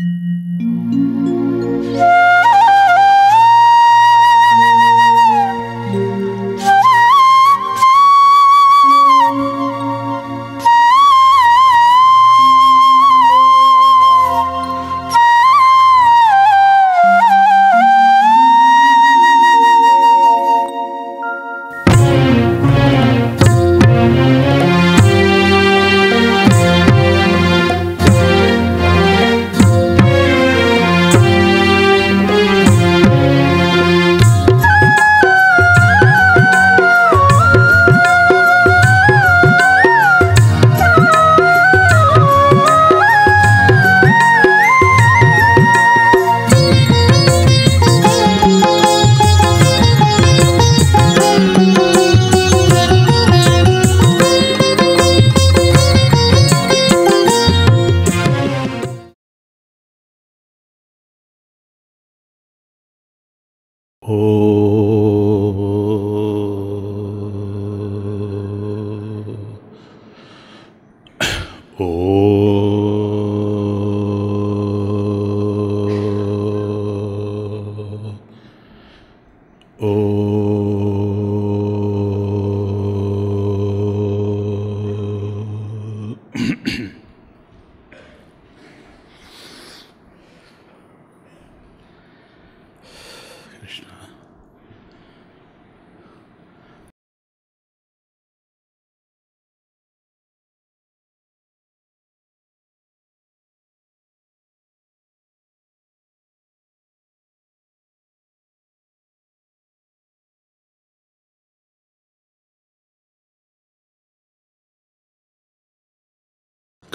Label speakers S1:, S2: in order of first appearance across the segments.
S1: Thank you.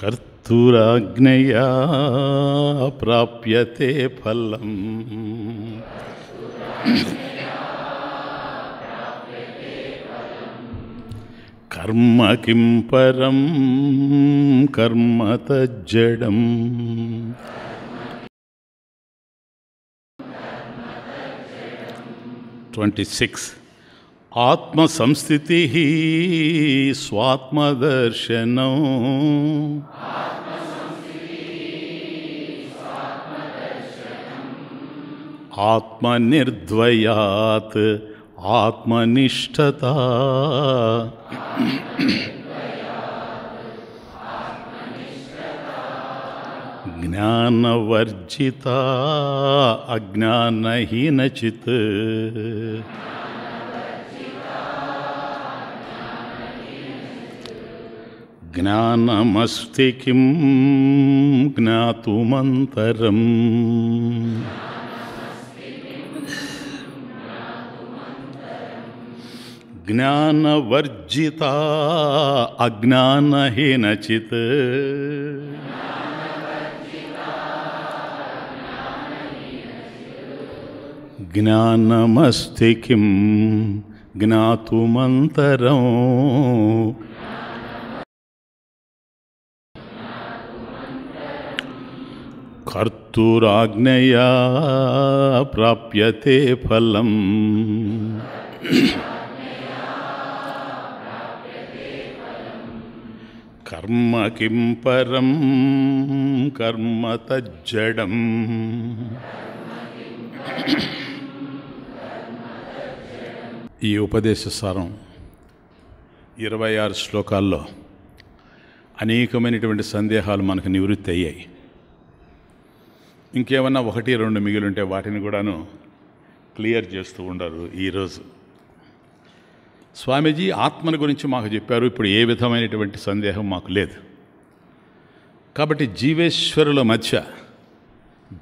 S1: కర్తూరాగ్నయా ప్రాప్యతే ఫలం కర్మ కిం పరం కర్మ తజ్జడం ట్వంటీ సిక్స్ आत्मसंस्थितिः स्वात्मदर्शनम् आत्मनिर्द्वयात् आत्मनिष्ठता ज्ञानवर्जिता अज्ञानहीनचित् ज्ञानमस्ति किं ज्ञातुमन्तरम् ज्ञानवर्जिता अज्ञानहीनचित् ज्ञानमस्ति किं ज्ञातुमन्तरम् కర్తురాజ్ఞయా ప్రాప్యతే ఫలం కర్మ కిం పరం కర్మ తజ్జడం ఈ ఉపదేశ సారం ఇరవై ఆరు శ్లోకాల్లో అనేకమైనటువంటి సందేహాలు మనకు నివృత్తి అయ్యాయి ఇంకేమన్నా ఒకటి రెండు మిగిలింటే వాటిని కూడాను క్లియర్ చేస్తూ ఉండరు ఈరోజు స్వామీజీ ఆత్మని గురించి మాకు చెప్పారు ఇప్పుడు ఏ విధమైనటువంటి సందేహం మాకు లేదు కాబట్టి జీవేశ్వరుల మధ్య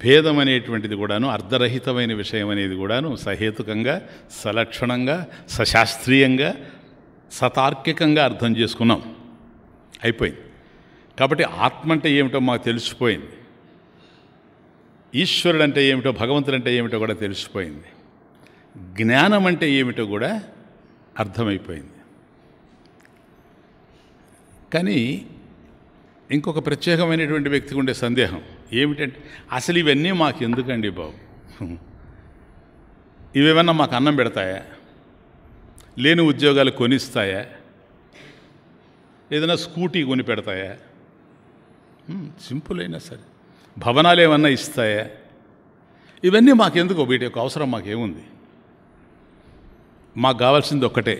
S1: భేదం అనేటువంటిది కూడాను అర్ధరహితమైన విషయం అనేది కూడాను సహేతుకంగా సలక్షణంగా సశాస్త్రీయంగా సతార్కికంగా అర్థం చేసుకున్నాం అయిపోయింది కాబట్టి ఆత్మ అంటే ఏమిటో మాకు తెలిసిపోయింది ఈశ్వరుడు అంటే ఏమిటో భగవంతుడు అంటే ఏమిటో కూడా తెలిసిపోయింది జ్ఞానం అంటే ఏమిటో కూడా అర్థమైపోయింది కానీ ఇంకొక ప్రత్యేకమైనటువంటి వ్యక్తికి ఉండే సందేహం ఏమిటంటే అసలు ఇవన్నీ మాకు ఎందుకండి బాబు ఇవేమన్నా మాకు అన్నం పెడతాయా లేని ఉద్యోగాలు కొనిస్తాయా ఏదైనా స్కూటీ కొని పెడతాయా సింపుల్ అయినా సరే భవనాలు ఏమన్నా ఇస్తాయా ఇవన్నీ మాకెందుకు వీటి యొక్క అవసరం మాకేముంది మాకు కావాల్సింది ఒక్కటే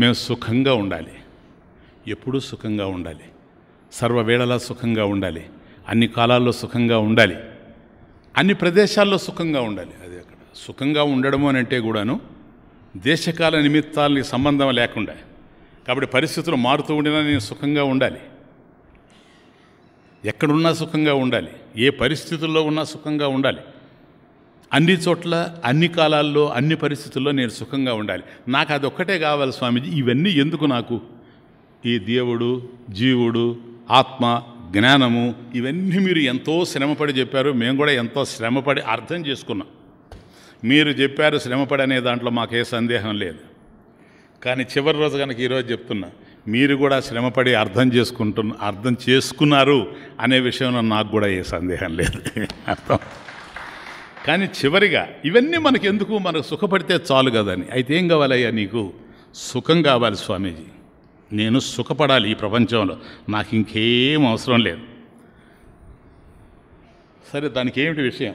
S1: మేము సుఖంగా ఉండాలి ఎప్పుడూ సుఖంగా ఉండాలి సర్వవేళలా సుఖంగా ఉండాలి అన్ని కాలాల్లో సుఖంగా ఉండాలి అన్ని ప్రదేశాల్లో సుఖంగా ఉండాలి అది అక్కడ సుఖంగా ఉండడము అని అంటే కూడాను దేశకాల నిమిత్తాలని సంబంధం లేకుండా కాబట్టి పరిస్థితులు మారుతూ ఉండినా నేను సుఖంగా ఉండాలి ఎక్కడున్నా సుఖంగా ఉండాలి ఏ పరిస్థితుల్లో ఉన్నా సుఖంగా ఉండాలి అన్ని చోట్ల అన్ని కాలాల్లో అన్ని పరిస్థితుల్లో నేను సుఖంగా ఉండాలి నాకు అదొక్కటే కావాలి స్వామీజీ ఇవన్నీ ఎందుకు నాకు ఈ దేవుడు జీవుడు ఆత్మ జ్ఞానము ఇవన్నీ మీరు ఎంతో శ్రమపడి చెప్పారు మేము కూడా ఎంతో శ్రమపడి అర్థం చేసుకున్నాం మీరు చెప్పారు శ్రమపడి అనే దాంట్లో మాకే సందేహం లేదు కానీ చివరి రోజు కనుక ఈరోజు చెప్తున్నా మీరు కూడా శ్రమపడి అర్థం చేసుకుంటున్న అర్థం చేసుకున్నారు అనే విషయంలో నాకు కూడా ఏ సందేహం లేదు అర్థం కానీ చివరిగా ఇవన్నీ ఎందుకు మనకు సుఖపడితే చాలు కదని అయితే ఏం కావాలయ్యా నీకు సుఖం కావాలి స్వామీజీ నేను సుఖపడాలి ఈ ప్రపంచంలో నాకు ఇంకేం అవసరం లేదు సరే దానికి ఏమిటి విషయం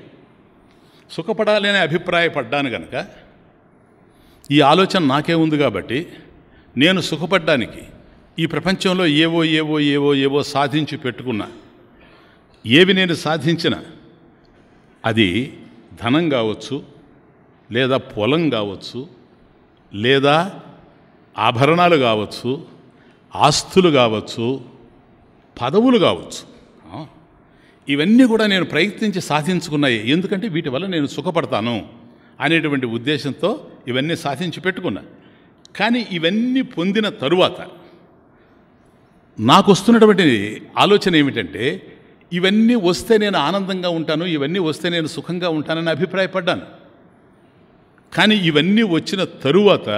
S1: సుఖపడాలి అనే అభిప్రాయపడ్డాను కనుక ఈ ఆలోచన నాకే ఉంది కాబట్టి నేను సుఖపడ్డానికి ఈ ప్రపంచంలో ఏవో ఏవో ఏవో ఏవో సాధించి పెట్టుకున్నా ఏవి నేను సాధించిన అది ధనం కావచ్చు లేదా పొలం కావచ్చు లేదా ఆభరణాలు కావచ్చు ఆస్తులు కావచ్చు పదవులు కావచ్చు ఇవన్నీ కూడా నేను ప్రయత్నించి సాధించుకున్నాయి ఎందుకంటే వీటి వల్ల నేను సుఖపడతాను అనేటువంటి ఉద్దేశంతో ఇవన్నీ సాధించి పెట్టుకున్నా కానీ ఇవన్నీ పొందిన తరువాత నాకు వస్తున్నటువంటి ఆలోచన ఏమిటంటే ఇవన్నీ వస్తే నేను ఆనందంగా ఉంటాను ఇవన్నీ వస్తే నేను సుఖంగా ఉంటానని అభిప్రాయపడ్డాను కానీ ఇవన్నీ వచ్చిన తరువాత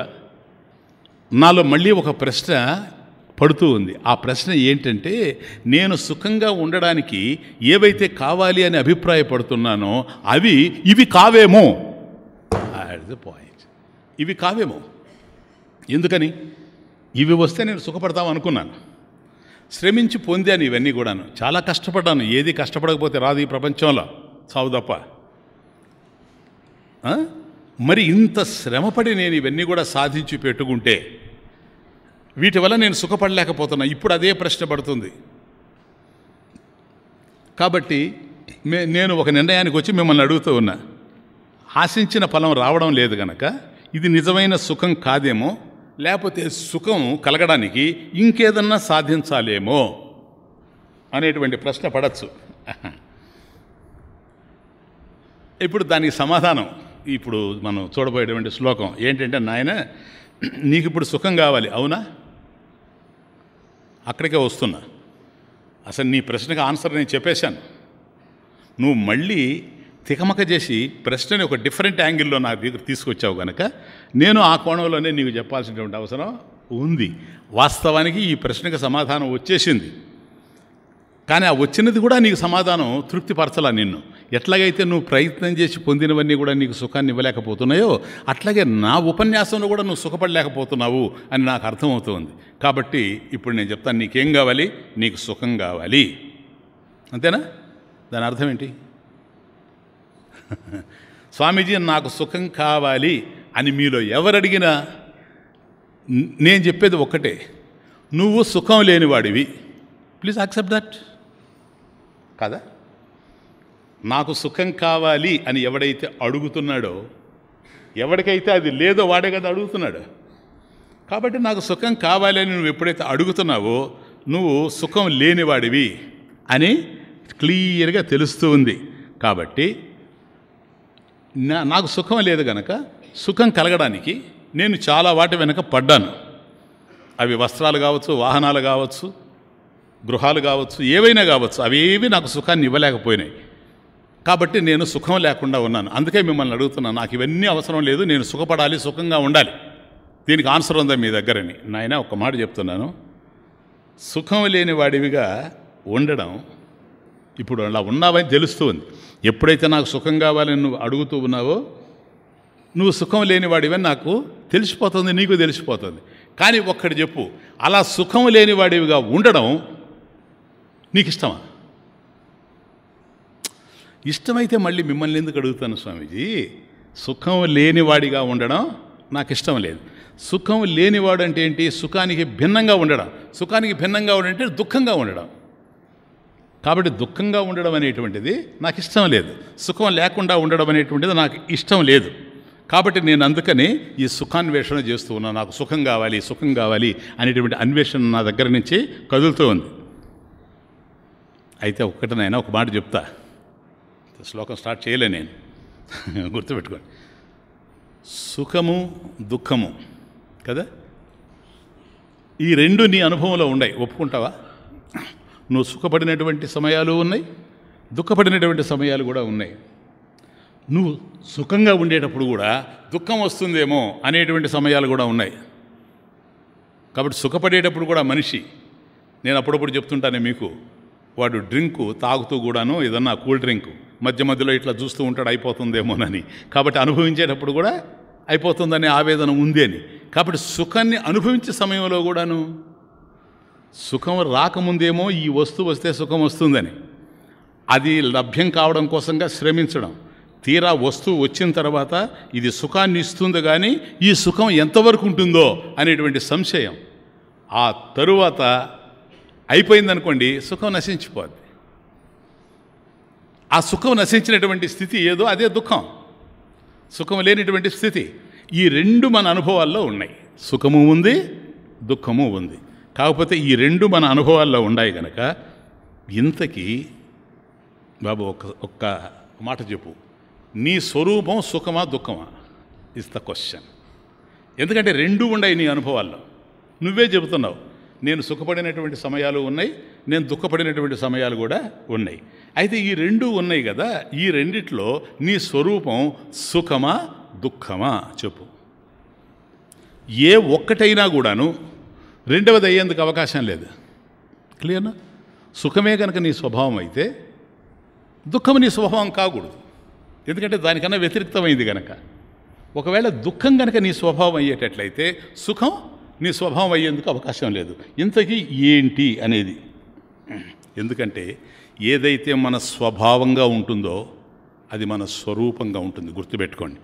S1: నాలో మళ్ళీ ఒక ప్రశ్న పడుతూ ఉంది ఆ ప్రశ్న ఏంటంటే నేను సుఖంగా ఉండడానికి ఏవైతే కావాలి అని అభిప్రాయపడుతున్నానో అవి ఇవి కావేమో ద పాయింట్ ఇవి కావేమో ఎందుకని ఇవి వస్తే నేను సుఖపడతామనుకున్నాను శ్రమించి పొందాను ఇవన్నీ కూడాను చాలా కష్టపడ్డాను ఏది కష్టపడకపోతే రాదు ఈ ప్రపంచంలో చావు తప్ప మరి ఇంత శ్రమపడి నేను ఇవన్నీ కూడా సాధించి పెట్టుకుంటే వీటి వల్ల నేను సుఖపడలేకపోతున్నా ఇప్పుడు అదే ప్రశ్న పడుతుంది కాబట్టి మే నేను ఒక నిర్ణయానికి వచ్చి మిమ్మల్ని అడుగుతూ ఉన్నా ఆశించిన ఫలం రావడం లేదు గనక ఇది నిజమైన సుఖం కాదేమో లేకపోతే సుఖం కలగడానికి ఇంకేదన్నా సాధించాలేమో అనేటువంటి ప్రశ్న పడచ్చు ఇప్పుడు దానికి సమాధానం ఇప్పుడు మనం చూడబోయేటువంటి శ్లోకం ఏంటంటే నాయన నీకు ఇప్పుడు సుఖం కావాలి అవునా అక్కడికే వస్తున్నా అసలు నీ ప్రశ్నకు ఆన్సర్ నేను చెప్పేశాను నువ్వు మళ్ళీ తికమక చేసి ప్రశ్నని ఒక డిఫరెంట్ యాంగిల్లో నా దగ్గర తీసుకొచ్చావు కనుక నేను ఆ కోణంలోనే నీకు చెప్పాల్సినటువంటి అవసరం ఉంది వాస్తవానికి ఈ ప్రశ్నకు సమాధానం వచ్చేసింది కానీ ఆ వచ్చినది కూడా నీకు సమాధానం తృప్తిపరచలా నిన్ను ఎట్లాగైతే నువ్వు ప్రయత్నం చేసి పొందినవన్నీ కూడా నీకు సుఖాన్ని ఇవ్వలేకపోతున్నాయో అట్లాగే నా ఉపన్యాసంలో కూడా నువ్వు సుఖపడలేకపోతున్నావు అని నాకు అర్థమవుతుంది కాబట్టి ఇప్పుడు నేను చెప్తాను నీకేం కావాలి నీకు సుఖం కావాలి అంతేనా దాని అర్థం ఏంటి స్వామీజీ నాకు సుఖం కావాలి అని మీలో ఎవరు అడిగినా నేను చెప్పేది ఒక్కటే నువ్వు సుఖం లేనివాడివి ప్లీజ్ యాక్సెప్ట్ దట్ కదా నాకు సుఖం కావాలి అని ఎవడైతే అడుగుతున్నాడో ఎవరికైతే అది లేదో వాడే కదా అడుగుతున్నాడు కాబట్టి నాకు సుఖం కావాలి అని నువ్వు ఎప్పుడైతే అడుగుతున్నావో నువ్వు సుఖం లేనివాడివి అని క్లియర్గా తెలుస్తూ ఉంది కాబట్టి నాకు సుఖం లేదు గనక సుఖం కలగడానికి నేను చాలా వాటి వెనక పడ్డాను అవి వస్త్రాలు కావచ్చు వాహనాలు కావచ్చు గృహాలు కావచ్చు ఏవైనా కావచ్చు అవేవి నాకు సుఖాన్ని ఇవ్వలేకపోయినాయి కాబట్టి నేను సుఖం లేకుండా ఉన్నాను అందుకే మిమ్మల్ని అడుగుతున్నాను నాకు ఇవన్నీ అవసరం లేదు నేను సుఖపడాలి సుఖంగా ఉండాలి దీనికి ఆన్సర్ ఉందా మీ దగ్గరని నాయన ఒక మాట చెప్తున్నాను సుఖం లేని వాడివిగా ఉండడం ఇప్పుడు అలా ఉన్నావని తెలుస్తూ ఉంది ఎప్పుడైతే నాకు సుఖం కావాలని నువ్వు అడుగుతూ ఉన్నావో నువ్వు సుఖం లేనివాడివని నాకు తెలిసిపోతుంది నీకు తెలిసిపోతుంది కానీ ఒక్కడు చెప్పు అలా సుఖం లేనివాడివిగా ఉండడం నీకు ఇష్టమా ఇష్టమైతే మళ్ళీ మిమ్మల్ని ఎందుకు అడుగుతాను స్వామీజీ సుఖం లేనివాడిగా ఉండడం నాకు ఇష్టం లేదు సుఖం లేనివాడు అంటే ఏంటి సుఖానికి భిన్నంగా ఉండడం సుఖానికి భిన్నంగా ఉండడం అంటే దుఃఖంగా ఉండడం కాబట్టి దుఃఖంగా ఉండడం అనేటువంటిది నాకు ఇష్టం లేదు సుఖం లేకుండా ఉండడం అనేటువంటిది నాకు ఇష్టం లేదు కాబట్టి నేను అందుకని ఈ సుఖాన్వేషణ చేస్తూ ఉన్నాను నాకు సుఖం కావాలి సుఖం కావాలి అనేటువంటి అన్వేషణ నా దగ్గర నుంచి కదులుతూ ఉంది అయితే నాయన ఒక మాట చెప్తా శ్లోకం స్టార్ట్ చేయలే నేను గుర్తుపెట్టుకోండి సుఖము దుఃఖము కదా ఈ రెండు నీ అనుభవంలో ఉన్నాయి ఒప్పుకుంటావా నువ్వు సుఖపడినటువంటి సమయాలు ఉన్నాయి దుఃఖపడినటువంటి సమయాలు కూడా ఉన్నాయి నువ్వు సుఖంగా ఉండేటప్పుడు కూడా దుఃఖం వస్తుందేమో అనేటువంటి సమయాలు కూడా ఉన్నాయి కాబట్టి సుఖపడేటప్పుడు కూడా మనిషి నేను అప్పుడప్పుడు చెప్తుంటానే మీకు వాడు డ్రింకు తాగుతూ కూడాను ఏదన్నా కూల్ డ్రింక్ మధ్య మధ్యలో ఇట్లా చూస్తూ ఉంటాడు అయిపోతుందేమోనని కాబట్టి అనుభవించేటప్పుడు కూడా అయిపోతుందనే ఆవేదన ఉంది అని కాబట్టి సుఖాన్ని అనుభవించే సమయంలో కూడాను సుఖం రాకముందేమో ఈ వస్తువు వస్తే సుఖం వస్తుందని అది లభ్యం కావడం కోసంగా శ్రమించడం తీరా వస్తువు వచ్చిన తర్వాత ఇది సుఖాన్ని ఇస్తుంది కానీ ఈ సుఖం ఎంతవరకు ఉంటుందో అనేటువంటి సంశయం ఆ తరువాత అయిపోయిందనుకోండి సుఖం నశించిపోద్ది ఆ సుఖం నశించినటువంటి స్థితి ఏదో అదే దుఃఖం సుఖం లేనిటువంటి స్థితి ఈ రెండు మన అనుభవాల్లో ఉన్నాయి సుఖము ఉంది దుఃఖము ఉంది కాకపోతే ఈ రెండు మన అనుభవాల్లో ఉన్నాయి గనక ఇంతకీ బాబు ఒక్క ఒక్క మాట చెప్పు నీ స్వరూపం సుఖమా దుఃఖమా ఇస్ ద క్వశ్చన్ ఎందుకంటే రెండు ఉన్నాయి నీ అనుభవాల్లో నువ్వే చెబుతున్నావు నేను సుఖపడినటువంటి సమయాలు ఉన్నాయి నేను దుఃఖపడినటువంటి సమయాలు కూడా ఉన్నాయి అయితే ఈ రెండు ఉన్నాయి కదా ఈ రెండిట్లో నీ స్వరూపం సుఖమా దుఃఖమా చెప్పు ఏ ఒక్కటైనా కూడాను రెండవది అయ్యేందుకు అవకాశం లేదు క్లియర్నా సుఖమే కనుక నీ స్వభావం అయితే దుఃఖం నీ స్వభావం కాకూడదు ఎందుకంటే దానికన్నా వ్యతిరిక్తమైంది కనుక ఒకవేళ దుఃఖం కనుక నీ స్వభావం అయ్యేటట్లయితే సుఖం నీ స్వభావం అయ్యేందుకు అవకాశం లేదు ఇంతకీ ఏంటి అనేది ఎందుకంటే ఏదైతే మన స్వభావంగా ఉంటుందో అది మన స్వరూపంగా ఉంటుంది గుర్తుపెట్టుకోండి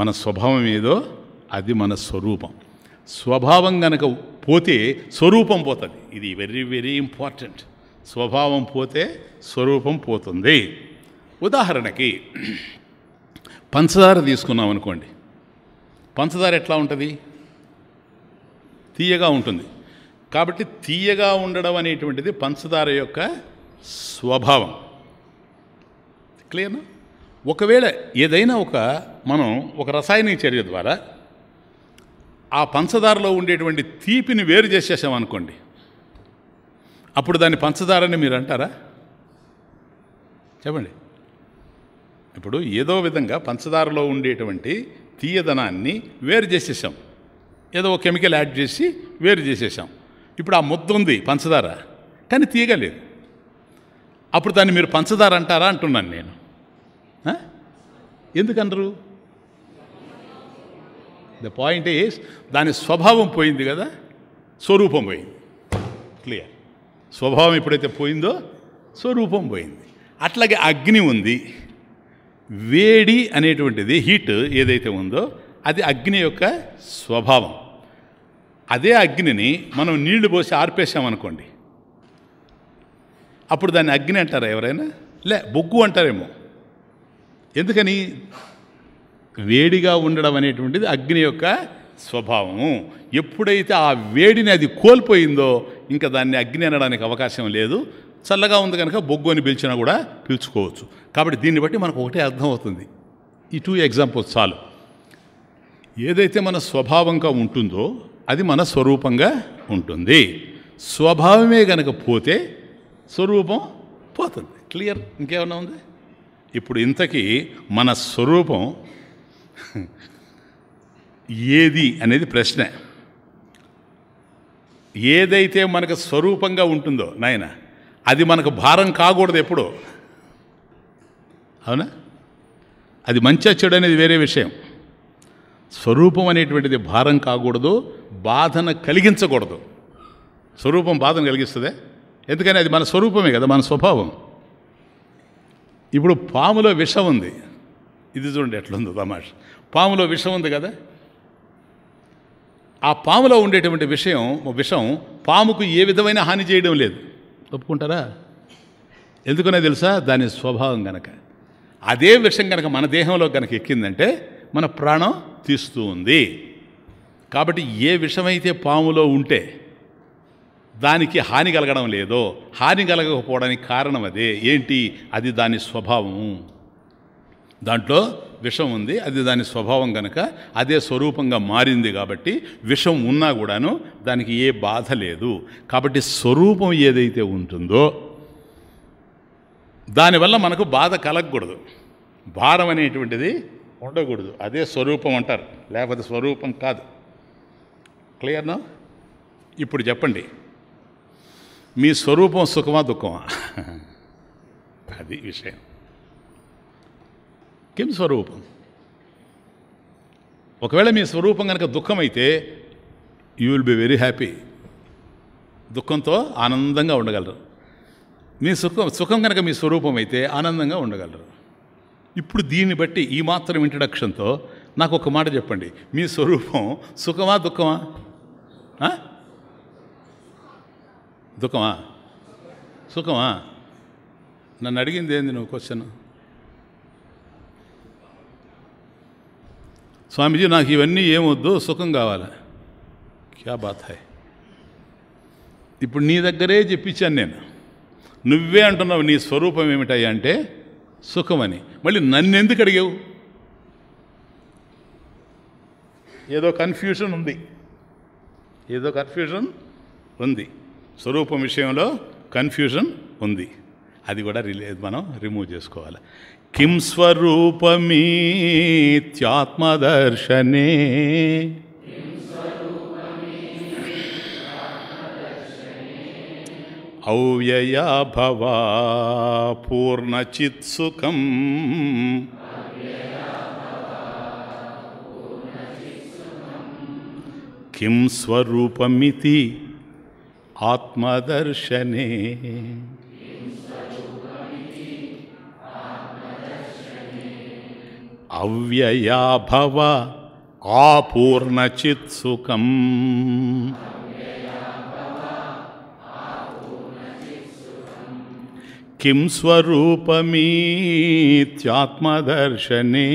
S1: మన స్వభావం ఏదో అది మన స్వరూపం స్వభావం గనక పోతే స్వరూపం పోతుంది ఇది వెరీ వెరీ ఇంపార్టెంట్ స్వభావం పోతే స్వరూపం పోతుంది ఉదాహరణకి పంచదార తీసుకున్నాం అనుకోండి పంచదార ఎట్లా ఉంటుంది తీయగా ఉంటుంది కాబట్టి తీయగా ఉండడం అనేటువంటిది పంచదార యొక్క స్వభావం క్లియర్నా ఒకవేళ ఏదైనా ఒక మనం ఒక రసాయనిక చర్య ద్వారా ఆ పంచదారలో ఉండేటువంటి తీపిని వేరు చేసేసామనుకోండి అనుకోండి అప్పుడు దాన్ని పంచదారని మీరు అంటారా చెప్పండి ఇప్పుడు ఏదో విధంగా పంచదారలో ఉండేటువంటి తీయదనాన్ని వేరు చేసేసాం ఏదో కెమికల్ యాడ్ చేసి వేరు చేసేసాం ఇప్పుడు ఆ ముద్ద ఉంది పంచదార కానీ తీయగలేదు అప్పుడు దాన్ని మీరు పంచదార అంటారా అంటున్నాను నేను ఎందుకనరు ద పాయింట్ ఈస్ దాని స్వభావం పోయింది కదా స్వరూపం పోయింది క్లియర్ స్వభావం ఎప్పుడైతే పోయిందో స్వరూపం పోయింది అట్లాగే అగ్ని ఉంది వేడి అనేటువంటిది హీట్ ఏదైతే ఉందో అది అగ్ని యొక్క స్వభావం అదే అగ్నిని మనం నీళ్లు పోసి ఆర్పేసామనుకోండి అప్పుడు దాన్ని అగ్ని అంటారా ఎవరైనా లే బొగ్గు అంటారేమో ఎందుకని వేడిగా ఉండడం అనేటువంటిది అగ్ని యొక్క స్వభావము ఎప్పుడైతే ఆ వేడిని అది కోల్పోయిందో ఇంకా దాన్ని అగ్ని అనడానికి అవకాశం లేదు చల్లగా ఉంది కనుక బొగ్గు అని పిలిచినా కూడా పిలుచుకోవచ్చు కాబట్టి దీన్ని బట్టి మనకు ఒకటే అర్థమవుతుంది ఈ టూ ఎగ్జాంపుల్స్ చాలు ఏదైతే మన స్వభావంగా ఉంటుందో అది మన స్వరూపంగా ఉంటుంది స్వభావమే కనుక పోతే స్వరూపం పోతుంది క్లియర్ ఇంకేమన్నా ఉంది ఇప్పుడు ఇంతకీ మన స్వరూపం ఏది అనేది ప్రశ్న ఏదైతే మనకు స్వరూపంగా ఉంటుందో నాయన అది మనకు భారం కాకూడదు ఎప్పుడు అవునా అది మంచి చెడు అనేది వేరే విషయం స్వరూపం అనేటువంటిది భారం కాకూడదు బాధను కలిగించకూడదు స్వరూపం బాధను కలిగిస్తుంది ఎందుకని అది మన స్వరూపమే కదా మన స్వభావం ఇప్పుడు పాములో విషం ఉంది ఇది చూడండి ఎట్లుందో తమాష పాములో విషం ఉంది కదా ఆ పాములో ఉండేటువంటి విషయం విషం పాముకు ఏ విధమైన హాని చేయడం లేదు ఒప్పుకుంటారా ఎందుకనే తెలుసా దాని స్వభావం గనక అదే విషం కనుక మన దేహంలో కనుక ఎక్కిందంటే మన ప్రాణం తీస్తూ ఉంది కాబట్టి ఏ విషమైతే పాములో ఉంటే దానికి హాని కలగడం లేదో హాని కలగకపోవడానికి కారణం అదే ఏంటి అది దాని స్వభావము దాంట్లో విషం ఉంది అది దాని స్వభావం కనుక అదే స్వరూపంగా మారింది కాబట్టి విషం ఉన్నా కూడాను దానికి ఏ బాధ లేదు కాబట్టి స్వరూపం ఏదైతే ఉంటుందో దానివల్ల మనకు బాధ కలగకూడదు భారం అనేటువంటిది ఉండకూడదు అదే స్వరూపం అంటారు లేకపోతే స్వరూపం కాదు క్లియర్నా ఇప్పుడు చెప్పండి మీ స్వరూపం సుఖమా దుఃఖమా అది విషయం కిం స్వరూపం ఒకవేళ మీ స్వరూపం కనుక దుఃఖమైతే you will be very happy దుఃఖంతో ఆనందంగా ఉండగలరు మీ సుఖం సుఖం కనుక మీ స్వరూపం అయితే ఆనందంగా ఉండగలరు ఇప్పుడు దీన్ని బట్టి ఈ మాత్రం ఇంట్రడక్షన్తో నాకు ఒక మాట చెప్పండి మీ స్వరూపం సుఖమా దుఃఖమా దుఃఖమా సుఖమా నన్ను అడిగింది ఏంది నువ్వు క్వశ్చన్ స్వామీజీ నాకు ఇవన్నీ ఏమొద్దు సుఖం కావాలి క్యా బాత్ ఇప్పుడు నీ దగ్గరే చెప్పించాను నేను నువ్వే అంటున్నావు నీ స్వరూపం ఏమిటయ్యా అంటే సుఖమని మళ్ళీ నన్ను ఎందుకు అడిగావు ఏదో కన్ఫ్యూషన్ ఉంది ఏదో కన్ఫ్యూషన్ ఉంది స్వరూపం విషయంలో కన్ఫ్యూషన్ ఉంది అది కూడా రిలే మనం రిమూవ్ చేసుకోవాలి किं स्वरूपमीत्यात्मदर्शने अव्यया भवा पूर्णचित्सुखम् किं स्वरूपमिति आत्मदर्शने అవ్యయా భవ ఆపూర్ణచిత్సుకం కిం స్వరూపమీత్యాత్మదర్శనే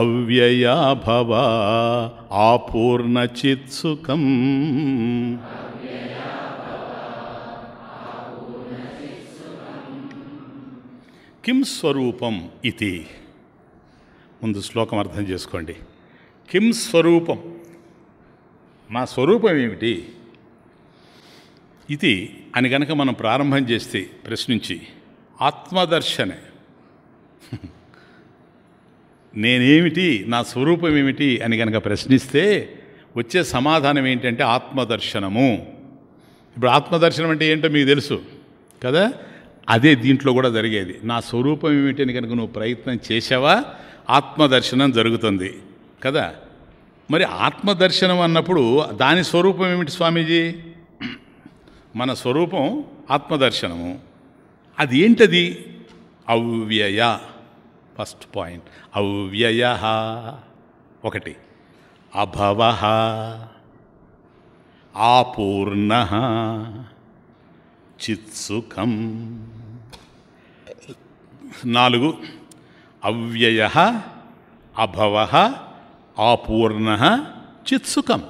S1: అవ్యయా భవ ఆపూర్ణచిత్సుకం కిం స్వరూపం ఇది ముందు శ్లోకం అర్థం చేసుకోండి కిం స్వరూపం మా స్వరూపం ఏమిటి ఇది అని గనక మనం ప్రారంభం చేస్తే ప్రశ్నించి ఆత్మదర్శనే నేనేమిటి నా స్వరూపం ఏమిటి అని కనుక ప్రశ్నిస్తే వచ్చే సమాధానం ఏంటంటే ఆత్మదర్శనము ఇప్పుడు ఆత్మదర్శనం అంటే ఏంటో మీకు తెలుసు కదా అదే దీంట్లో కూడా జరిగేది నా స్వరూపం ఏమిటని కనుక నువ్వు ప్రయత్నం చేసావా ఆత్మదర్శనం జరుగుతుంది కదా మరి ఆత్మదర్శనం అన్నప్పుడు దాని స్వరూపం ఏమిటి స్వామీజీ మన స్వరూపం ఆత్మదర్శనము అది ఏంటది అవ్యయ ఫస్ట్ పాయింట్ అవ్యయ ఒకటి అభవ ఆపూర్ణ చిత్సుఖం నాలుగు అవ్యయ అభవ ఆపూర్ణ చిత్సుఖం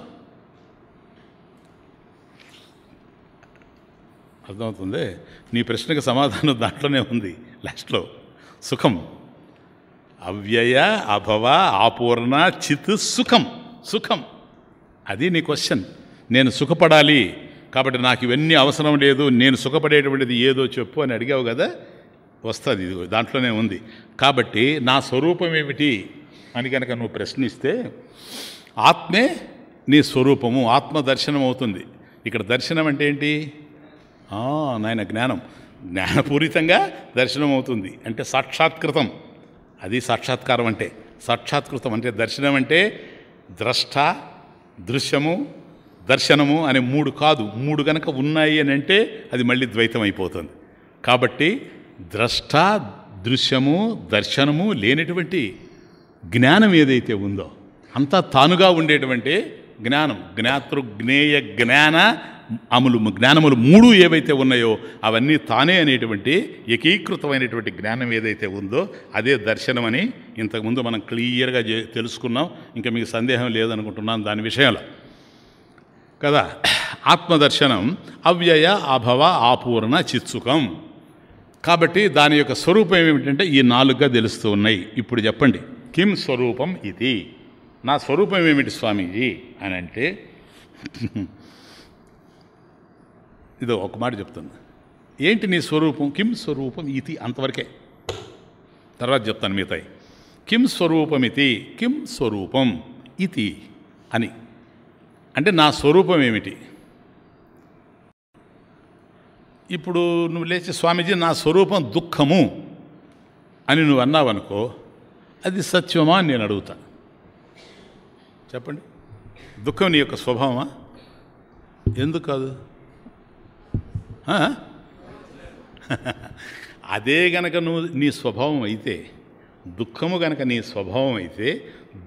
S1: అర్థమవుతుంది నీ ప్రశ్నకు సమాధానం దాంట్లోనే ఉంది లాస్ట్లో సుఖం అవ్యయ అభవ ఆపూర్ణ చిత్ సుఖం సుఖం అది నీ క్వశ్చన్ నేను సుఖపడాలి కాబట్టి నాకు ఇవన్నీ అవసరం లేదు నేను సుఖపడేటువంటిది ఏదో చెప్పు అని అడిగావు కదా వస్తుంది ఇది దాంట్లోనే ఉంది కాబట్టి నా స్వరూపం ఏమిటి అని కనుక నువ్వు ప్రశ్నిస్తే ఆత్మే నీ స్వరూపము ఆత్మ దర్శనం అవుతుంది ఇక్కడ దర్శనం అంటే ఏంటి నాయన జ్ఞానం జ్ఞానపూరితంగా దర్శనం అవుతుంది అంటే సాక్షాత్కృతం అది సాక్షాత్కారం అంటే సాక్షాత్కృతం అంటే దర్శనం అంటే ద్రష్ట దృశ్యము దర్శనము అనే మూడు కాదు మూడు గనక ఉన్నాయి అని అంటే అది మళ్ళీ ద్వైతం అయిపోతుంది కాబట్టి ద్రష్ట దృశ్యము దర్శనము లేనటువంటి జ్ఞానం ఏదైతే ఉందో అంతా తానుగా ఉండేటువంటి జ్ఞానం జ్ఞాతృజ్ఞేయ జ్ఞాన అములు జ్ఞానములు మూడు ఏవైతే ఉన్నాయో అవన్నీ తానే అనేటువంటి ఏకీకృతమైనటువంటి జ్ఞానం ఏదైతే ఉందో అదే దర్శనం అని ఇంతకుముందు మనం క్లియర్గా తెలుసుకున్నాం ఇంకా మీకు సందేహం లేదనుకుంటున్నాను దాని విషయంలో కదా ఆత్మదర్శనం అవ్యయ అభవ ఆపూర్ణ చిత్సుకం కాబట్టి దాని యొక్క స్వరూపం ఏమిటంటే ఈ నాలుగుగా తెలుస్తూ ఉన్నాయి ఇప్పుడు చెప్పండి కిం స్వరూపం ఇది నా స్వరూపం ఏమిటి స్వామీజీ అని అంటే ఇది ఒక మాట చెప్తుంది ఏంటి నీ స్వరూపం కిం స్వరూపం ఇది అంతవరకే తర్వాత చెప్తాను మిగతాయి కిం స్వరూపమితి కిం స్వరూపం ఇది అని అంటే నా స్వరూపం ఏమిటి ఇప్పుడు నువ్వు లేచి స్వామీజీ నా స్వరూపం దుఃఖము అని నువ్వు అన్నావనుకో అది సత్యమా అని నేను అడుగుతా చెప్పండి దుఃఖం నీ యొక్క స్వభావమా ఎందుకు కాదు అదే గనక నువ్వు నీ స్వభావం అయితే దుఃఖము గనక నీ స్వభావం అయితే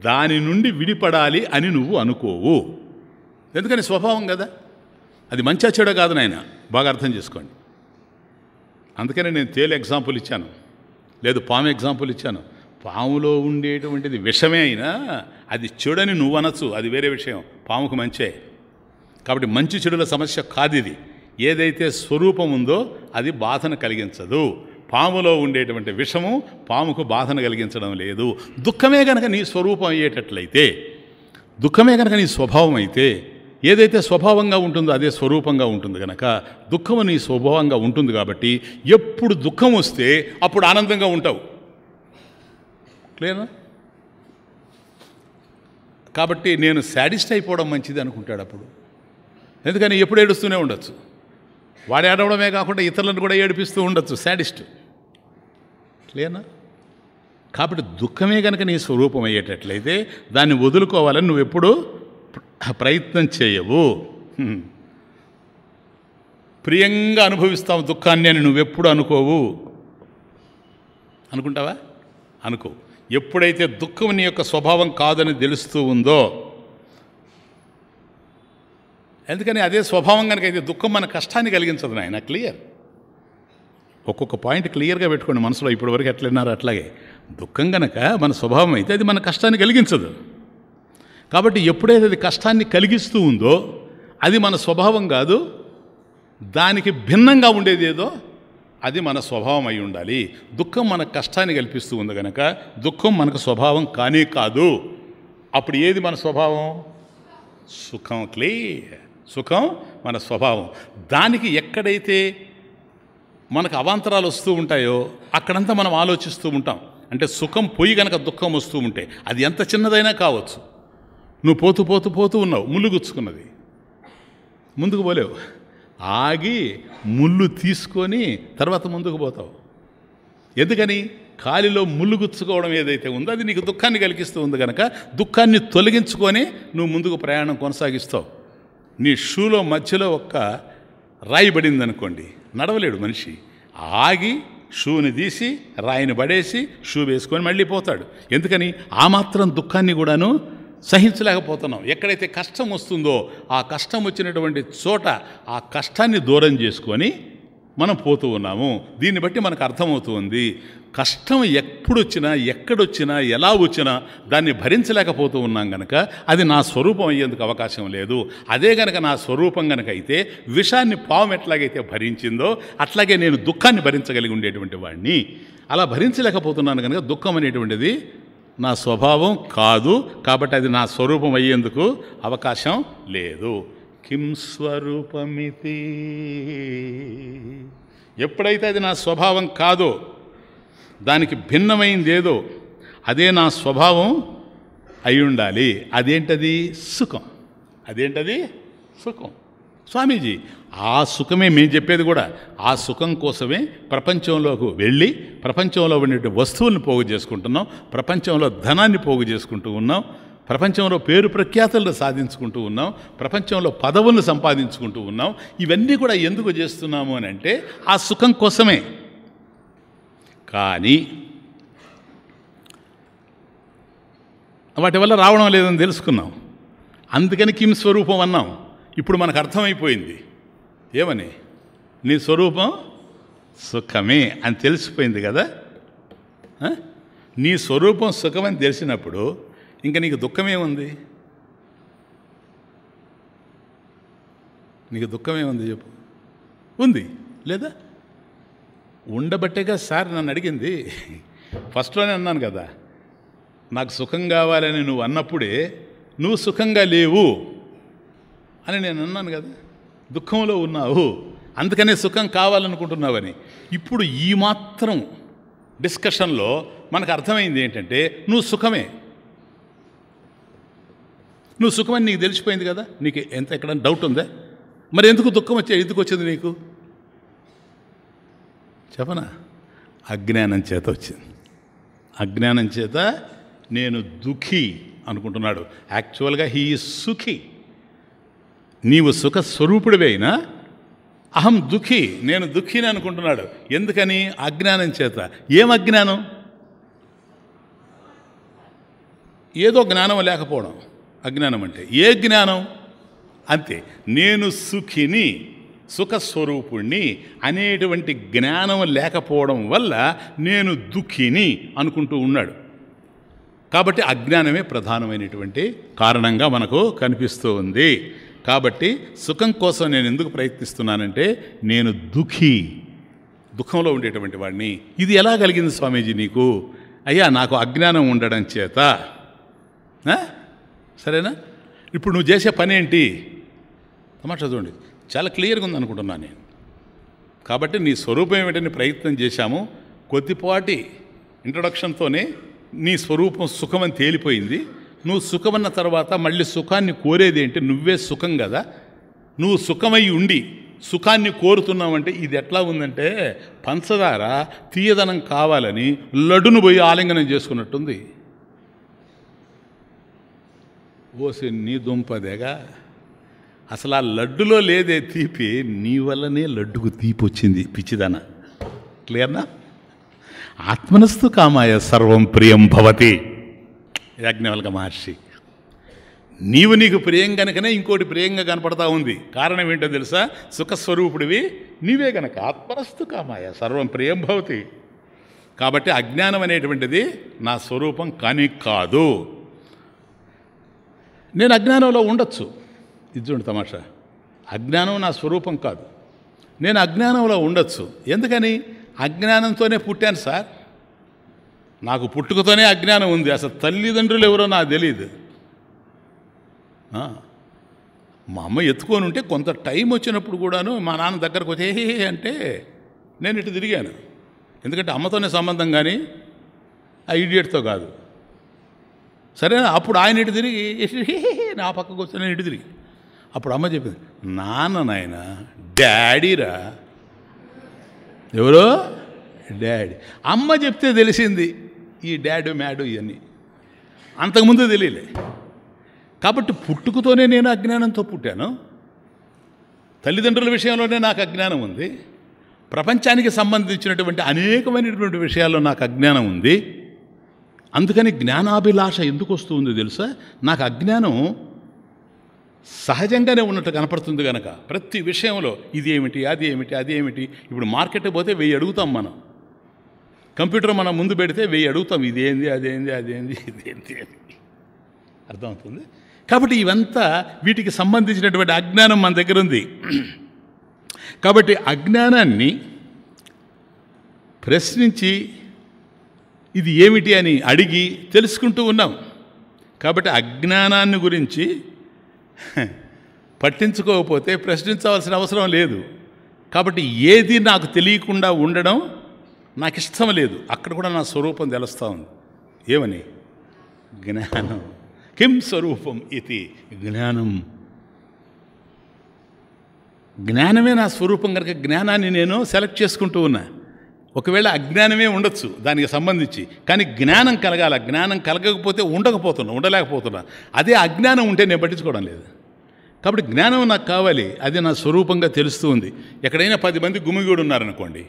S1: దాని నుండి విడిపడాలి అని నువ్వు అనుకోవు ఎందుకని స్వభావం కదా అది మంచా చెడో కాదు నాయన బాగా అర్థం చేసుకోండి అందుకనే నేను తేలి ఎగ్జాంపుల్ ఇచ్చాను లేదు పాము ఎగ్జాంపుల్ ఇచ్చాను పాములో ఉండేటువంటిది విషమే అయినా అది చెడని నువ్వు అనొచ్చు అది వేరే విషయం పాముకు మంచే కాబట్టి మంచి చెడుల సమస్య కాదు ఇది ఏదైతే స్వరూపం ఉందో అది బాధను కలిగించదు పాములో ఉండేటువంటి విషము పాముకు బాధను కలిగించడం లేదు దుఃఖమే కనుక నీ స్వరూపం అయ్యేటట్లయితే దుఃఖమే కనుక నీ స్వభావం అయితే ఏదైతే స్వభావంగా ఉంటుందో అదే స్వరూపంగా ఉంటుంది కనుక దుఃఖము నీ స్వభావంగా ఉంటుంది కాబట్టి ఎప్పుడు దుఃఖం వస్తే అప్పుడు ఆనందంగా ఉంటావు క్లియర్నా కాబట్టి నేను శాడిస్ట్ అయిపోవడం మంచిది అనుకుంటాడు అప్పుడు ఎందుకని ఎప్పుడు ఏడుస్తూనే ఉండొచ్చు వాడు ఏడవడమే కాకుండా ఇతరులను కూడా ఏడిపిస్తూ ఉండొచ్చు శాడిస్ట్ లేనా కాబట్టి దుఃఖమే కనుక నీ స్వరూపం అయ్యేటట్లయితే దాన్ని వదులుకోవాలని నువ్వు ప్రయత్నం చేయవు ప్రియంగా అనుభవిస్తావు దుఃఖాన్ని అని నువ్వెప్పుడు అనుకోవు అనుకుంటావా అనుకో ఎప్పుడైతే దుఃఖం నీ యొక్క స్వభావం కాదని తెలుస్తూ ఉందో ఎందుకని అదే స్వభావం కనుక అయితే దుఃఖం మన కష్టాన్ని కలిగించదు నాయన క్లియర్ ఒక్కొక్క పాయింట్ క్లియర్గా పెట్టుకోండి మనసులో ఇప్పటివరకు ఎట్లన్నారు అట్లాగే దుఃఖం కనుక మన స్వభావం అయితే అది మన కష్టాన్ని కలిగించదు కాబట్టి ఎప్పుడైతే అది కష్టాన్ని కలిగిస్తూ ఉందో అది మన స్వభావం కాదు దానికి భిన్నంగా ఉండేది ఏదో అది మన స్వభావం అయి ఉండాలి దుఃఖం మన కష్టాన్ని కల్పిస్తూ ఉంది కనుక దుఃఖం మనకు స్వభావం కానీ కాదు అప్పుడు ఏది మన స్వభావం సుఖం క్లే సుఖం మన స్వభావం దానికి ఎక్కడైతే మనకు అవాంతరాలు వస్తూ ఉంటాయో అక్కడంతా మనం ఆలోచిస్తూ ఉంటాం అంటే సుఖం పోయి కనుక దుఃఖం వస్తూ ఉంటే అది ఎంత చిన్నదైనా కావచ్చు నువ్వు పోతూ పోతూ పోతూ ఉన్నావు ముళ్ళు గుచ్చుకున్నది ముందుకు పోలేవు ఆగి ముళ్ళు తీసుకొని తర్వాత ముందుకు పోతావు ఎందుకని కాలిలో ముళ్ళు గుచ్చుకోవడం ఏదైతే ఉందో అది నీకు దుఃఖాన్ని కలిగిస్తూ ఉంది కనుక దుఃఖాన్ని తొలగించుకొని నువ్వు ముందుకు ప్రయాణం కొనసాగిస్తావు నీ షూలో మధ్యలో ఒక్క రాయి పడింది అనుకోండి నడవలేడు మనిషి ఆగి షూని తీసి రాయిని పడేసి షూ వేసుకొని మళ్ళీ పోతాడు ఎందుకని ఆ మాత్రం దుఃఖాన్ని కూడాను సహించలేకపోతున్నాం ఎక్కడైతే కష్టం వస్తుందో ఆ కష్టం వచ్చినటువంటి చోట ఆ కష్టాన్ని దూరం చేసుకొని మనం పోతూ ఉన్నాము దీన్ని బట్టి మనకు అర్థమవుతుంది కష్టం ఎప్పుడొచ్చినా ఎక్కడొచ్చినా ఎలా వచ్చినా దాన్ని భరించలేకపోతూ ఉన్నాం గనక అది నా స్వరూపం అయ్యేందుకు అవకాశం లేదు అదే గనక నా స్వరూపం గనక అయితే విషాన్ని పాము ఎట్లాగైతే భరించిందో అట్లాగే నేను దుఃఖాన్ని భరించగలిగి ఉండేటువంటి వాడిని అలా భరించలేకపోతున్నాను కనుక దుఃఖం అనేటువంటిది నా స్వభావం కాదు కాబట్టి అది నా స్వరూపం అయ్యేందుకు అవకాశం లేదు కిం స్వరూపమితి ఎప్పుడైతే అది నా స్వభావం కాదో దానికి భిన్నమైంది ఏదో అదే నా స్వభావం అయి ఉండాలి అదేంటది సుఖం అదేంటది సుఖం స్వామీజీ ఆ సుఖమే మేము చెప్పేది కూడా ఆ సుఖం కోసమే ప్రపంచంలోకి వెళ్ళి ప్రపంచంలో ఉండే వస్తువులను పోగు చేసుకుంటున్నాం ప్రపంచంలో ధనాన్ని పోగు చేసుకుంటూ ఉన్నాం ప్రపంచంలో పేరు ప్రఖ్యాతలను సాధించుకుంటూ ఉన్నాం ప్రపంచంలో పదవులను సంపాదించుకుంటూ ఉన్నాం ఇవన్నీ కూడా ఎందుకు చేస్తున్నాము అని అంటే ఆ సుఖం కోసమే కానీ వాటి వల్ల రావడం లేదని తెలుసుకున్నాం అందుకని కిమ్ స్వరూపం అన్నాం ఇప్పుడు మనకు అర్థమైపోయింది ఏమని నీ స్వరూపం సుఖమే అని తెలిసిపోయింది కదా నీ స్వరూపం సుఖమని తెలిసినప్పుడు ఇంకా నీకు దుఃఖమేముంది నీకు దుఃఖమేముంది చెప్పు ఉంది లేదా ఉండబట్టేగా సార్ నన్ను అడిగింది ఫస్ట్లోనే అన్నాను కదా నాకు సుఖం కావాలని నువ్వు అన్నప్పుడే నువ్వు సుఖంగా లేవు అని నేను అన్నాను కదా దుఃఖంలో ఉన్నావు అందుకనే సుఖం కావాలనుకుంటున్నావని ఇప్పుడు ఈ మాత్రం డిస్కషన్లో మనకు అర్థమైంది ఏంటంటే నువ్వు సుఖమే నువ్వు సుఖమని నీకు తెలిసిపోయింది కదా నీకు ఎంత ఎక్కడ డౌట్ ఉందా మరి ఎందుకు దుఃఖం వచ్చే ఎందుకు వచ్చింది నీకు చెప్పనా అజ్ఞానం చేత వచ్చింది అజ్ఞానం చేత నేను దుఃఖీ అనుకుంటున్నాడు యాక్చువల్గా హీ సుఖీ నీవు సుఖ స్వరూపుడివైనా అహం దుఃఖి నేను దుఃఖిని అనుకుంటున్నాడు ఎందుకని అజ్ఞానం చేత ఏం అజ్ఞానం ఏదో జ్ఞానం లేకపోవడం అజ్ఞానం అంటే ఏ జ్ఞానం అంతే నేను సుఖిని సుఖస్వరూపుణ్ణి అనేటువంటి జ్ఞానం లేకపోవడం వల్ల నేను దుఃఖిని అనుకుంటూ ఉన్నాడు కాబట్టి అజ్ఞానమే ప్రధానమైనటువంటి కారణంగా మనకు కనిపిస్తూ ఉంది కాబట్టి సుఖం కోసం నేను ఎందుకు ప్రయత్నిస్తున్నానంటే నేను దుఃఖీ దుఃఖంలో ఉండేటువంటి వాడిని ఇది ఎలా కలిగింది స్వామీజీ నీకు అయ్యా నాకు అజ్ఞానం ఉండడం చేత సరేనా ఇప్పుడు నువ్వు చేసే పని ఏంటి తమాషా చూడండి చాలా క్లియర్గా ఉందనుకుంటున్నాను నేను కాబట్టి నీ స్వరూపం ఏమిటని ప్రయత్నం చేశాము కొద్దిపాటి ఇంట్రొడక్షన్తోనే నీ స్వరూపం సుఖమని తేలిపోయింది నువ్వు సుఖమన్న తర్వాత మళ్ళీ సుఖాన్ని కోరేది ఏంటి నువ్వే సుఖం కదా నువ్వు సుఖమై ఉండి సుఖాన్ని కోరుతున్నావంటే ఇది ఎట్లా ఉందంటే పంచదార తీయదనం కావాలని లడ్డును పోయి ఆలింగనం చేసుకున్నట్టుంది ఓసి నీ దుంపదేగా అసలు ఆ లడ్డులో లేదే తీపి నీ వల్లనే లడ్డుకు తీపి వచ్చింది పిచ్చిదన క్లియర్నా ఆత్మనస్తు కామాయ సర్వం ప్రియం భవతి యాజ్ఞవల్క మహర్షి నీవు నీకు ప్రియం కనుకనే ఇంకోటి ప్రియంగా కనపడతా ఉంది కారణం ఏంటో తెలుసా సుఖస్వరూపుడివి నీవే గనక ఆత్మరస్తు కామాయ సర్వం ప్రియం భవతి కాబట్టి అజ్ఞానం అనేటువంటిది నా స్వరూపం కానీ కాదు నేను అజ్ఞానంలో ఉండొచ్చు ఇది తమాషా అజ్ఞానం నా స్వరూపం కాదు నేను అజ్ఞానంలో ఉండొచ్చు ఎందుకని అజ్ఞానంతోనే పుట్టాను సార్ నాకు పుట్టుకతోనే అజ్ఞానం ఉంది అసలు తల్లిదండ్రులు ఎవరో నాకు తెలియదు మా అమ్మ ఎత్తుకొని ఉంటే కొంత టైం వచ్చినప్పుడు కూడాను మా నాన్న దగ్గరకు వచ్చే అంటే నేను ఇటు తిరిగాను ఎందుకంటే అమ్మతోనే సంబంధం కానీ ఆ ఇడియట్తో కాదు సరేనా అప్పుడు ఆయన ఇటు తిరిగి నా పక్కకు వస్తే నేను ఇటు తిరిగి అప్పుడు అమ్మ చెప్పింది నాన్న నాయన డాడీరా ఎవరో డాడీ అమ్మ చెప్తే తెలిసింది ఈ డాడు మ్యాడు ఇవన్నీ అంతకుముందు తెలియలే కాబట్టి పుట్టుకతోనే నేను అజ్ఞానంతో పుట్టాను తల్లిదండ్రుల విషయంలోనే నాకు అజ్ఞానం ఉంది ప్రపంచానికి సంబంధించినటువంటి అనేకమైనటువంటి విషయాల్లో నాకు అజ్ఞానం ఉంది అందుకని జ్ఞానాభిలాష ఎందుకు వస్తుంది తెలుసా నాకు అజ్ఞానం సహజంగానే ఉన్నట్టు కనపడుతుంది కనుక ప్రతి విషయంలో ఇది ఏమిటి అది ఏమిటి అది ఏమిటి ఇప్పుడు మార్కెట్ పోతే వెయ్యి అడుగుతాం మనం కంప్యూటర్ మనం ముందు పెడితే వెయ్యి అడుగుతాం ఇదేంది అదేంది అదేంది ఇదేంది అని అర్థమవుతుంది కాబట్టి ఇవంతా వీటికి సంబంధించినటువంటి అజ్ఞానం మన దగ్గర ఉంది కాబట్టి అజ్ఞానాన్ని ప్రశ్నించి ఇది ఏమిటి అని అడిగి తెలుసుకుంటూ ఉన్నాం కాబట్టి అజ్ఞానాన్ని గురించి పట్టించుకోకపోతే ప్రశ్నించవలసిన అవసరం లేదు కాబట్టి ఏది నాకు తెలియకుండా ఉండడం నాకు ఇష్టం లేదు అక్కడ కూడా నా స్వరూపం తెలుస్తూ ఉంది ఏమని జ్ఞానం కిం స్వరూపం ఇది జ్ఞానం జ్ఞానమే నా స్వరూపం కనుక జ్ఞానాన్ని నేను సెలెక్ట్ చేసుకుంటూ ఉన్నా ఒకవేళ అజ్ఞానమే ఉండొచ్చు దానికి సంబంధించి కానీ జ్ఞానం కలగాల జ్ఞానం కలగకపోతే ఉండకపోతున్నా ఉండలేకపోతున్నా అదే అజ్ఞానం ఉంటే నేను పట్టించుకోవడం లేదు కాబట్టి జ్ఞానం నాకు కావాలి అది నా స్వరూపంగా తెలుస్తూ ఉంది ఎక్కడైనా పది మంది గుమిగూడు ఉన్నారనుకోండి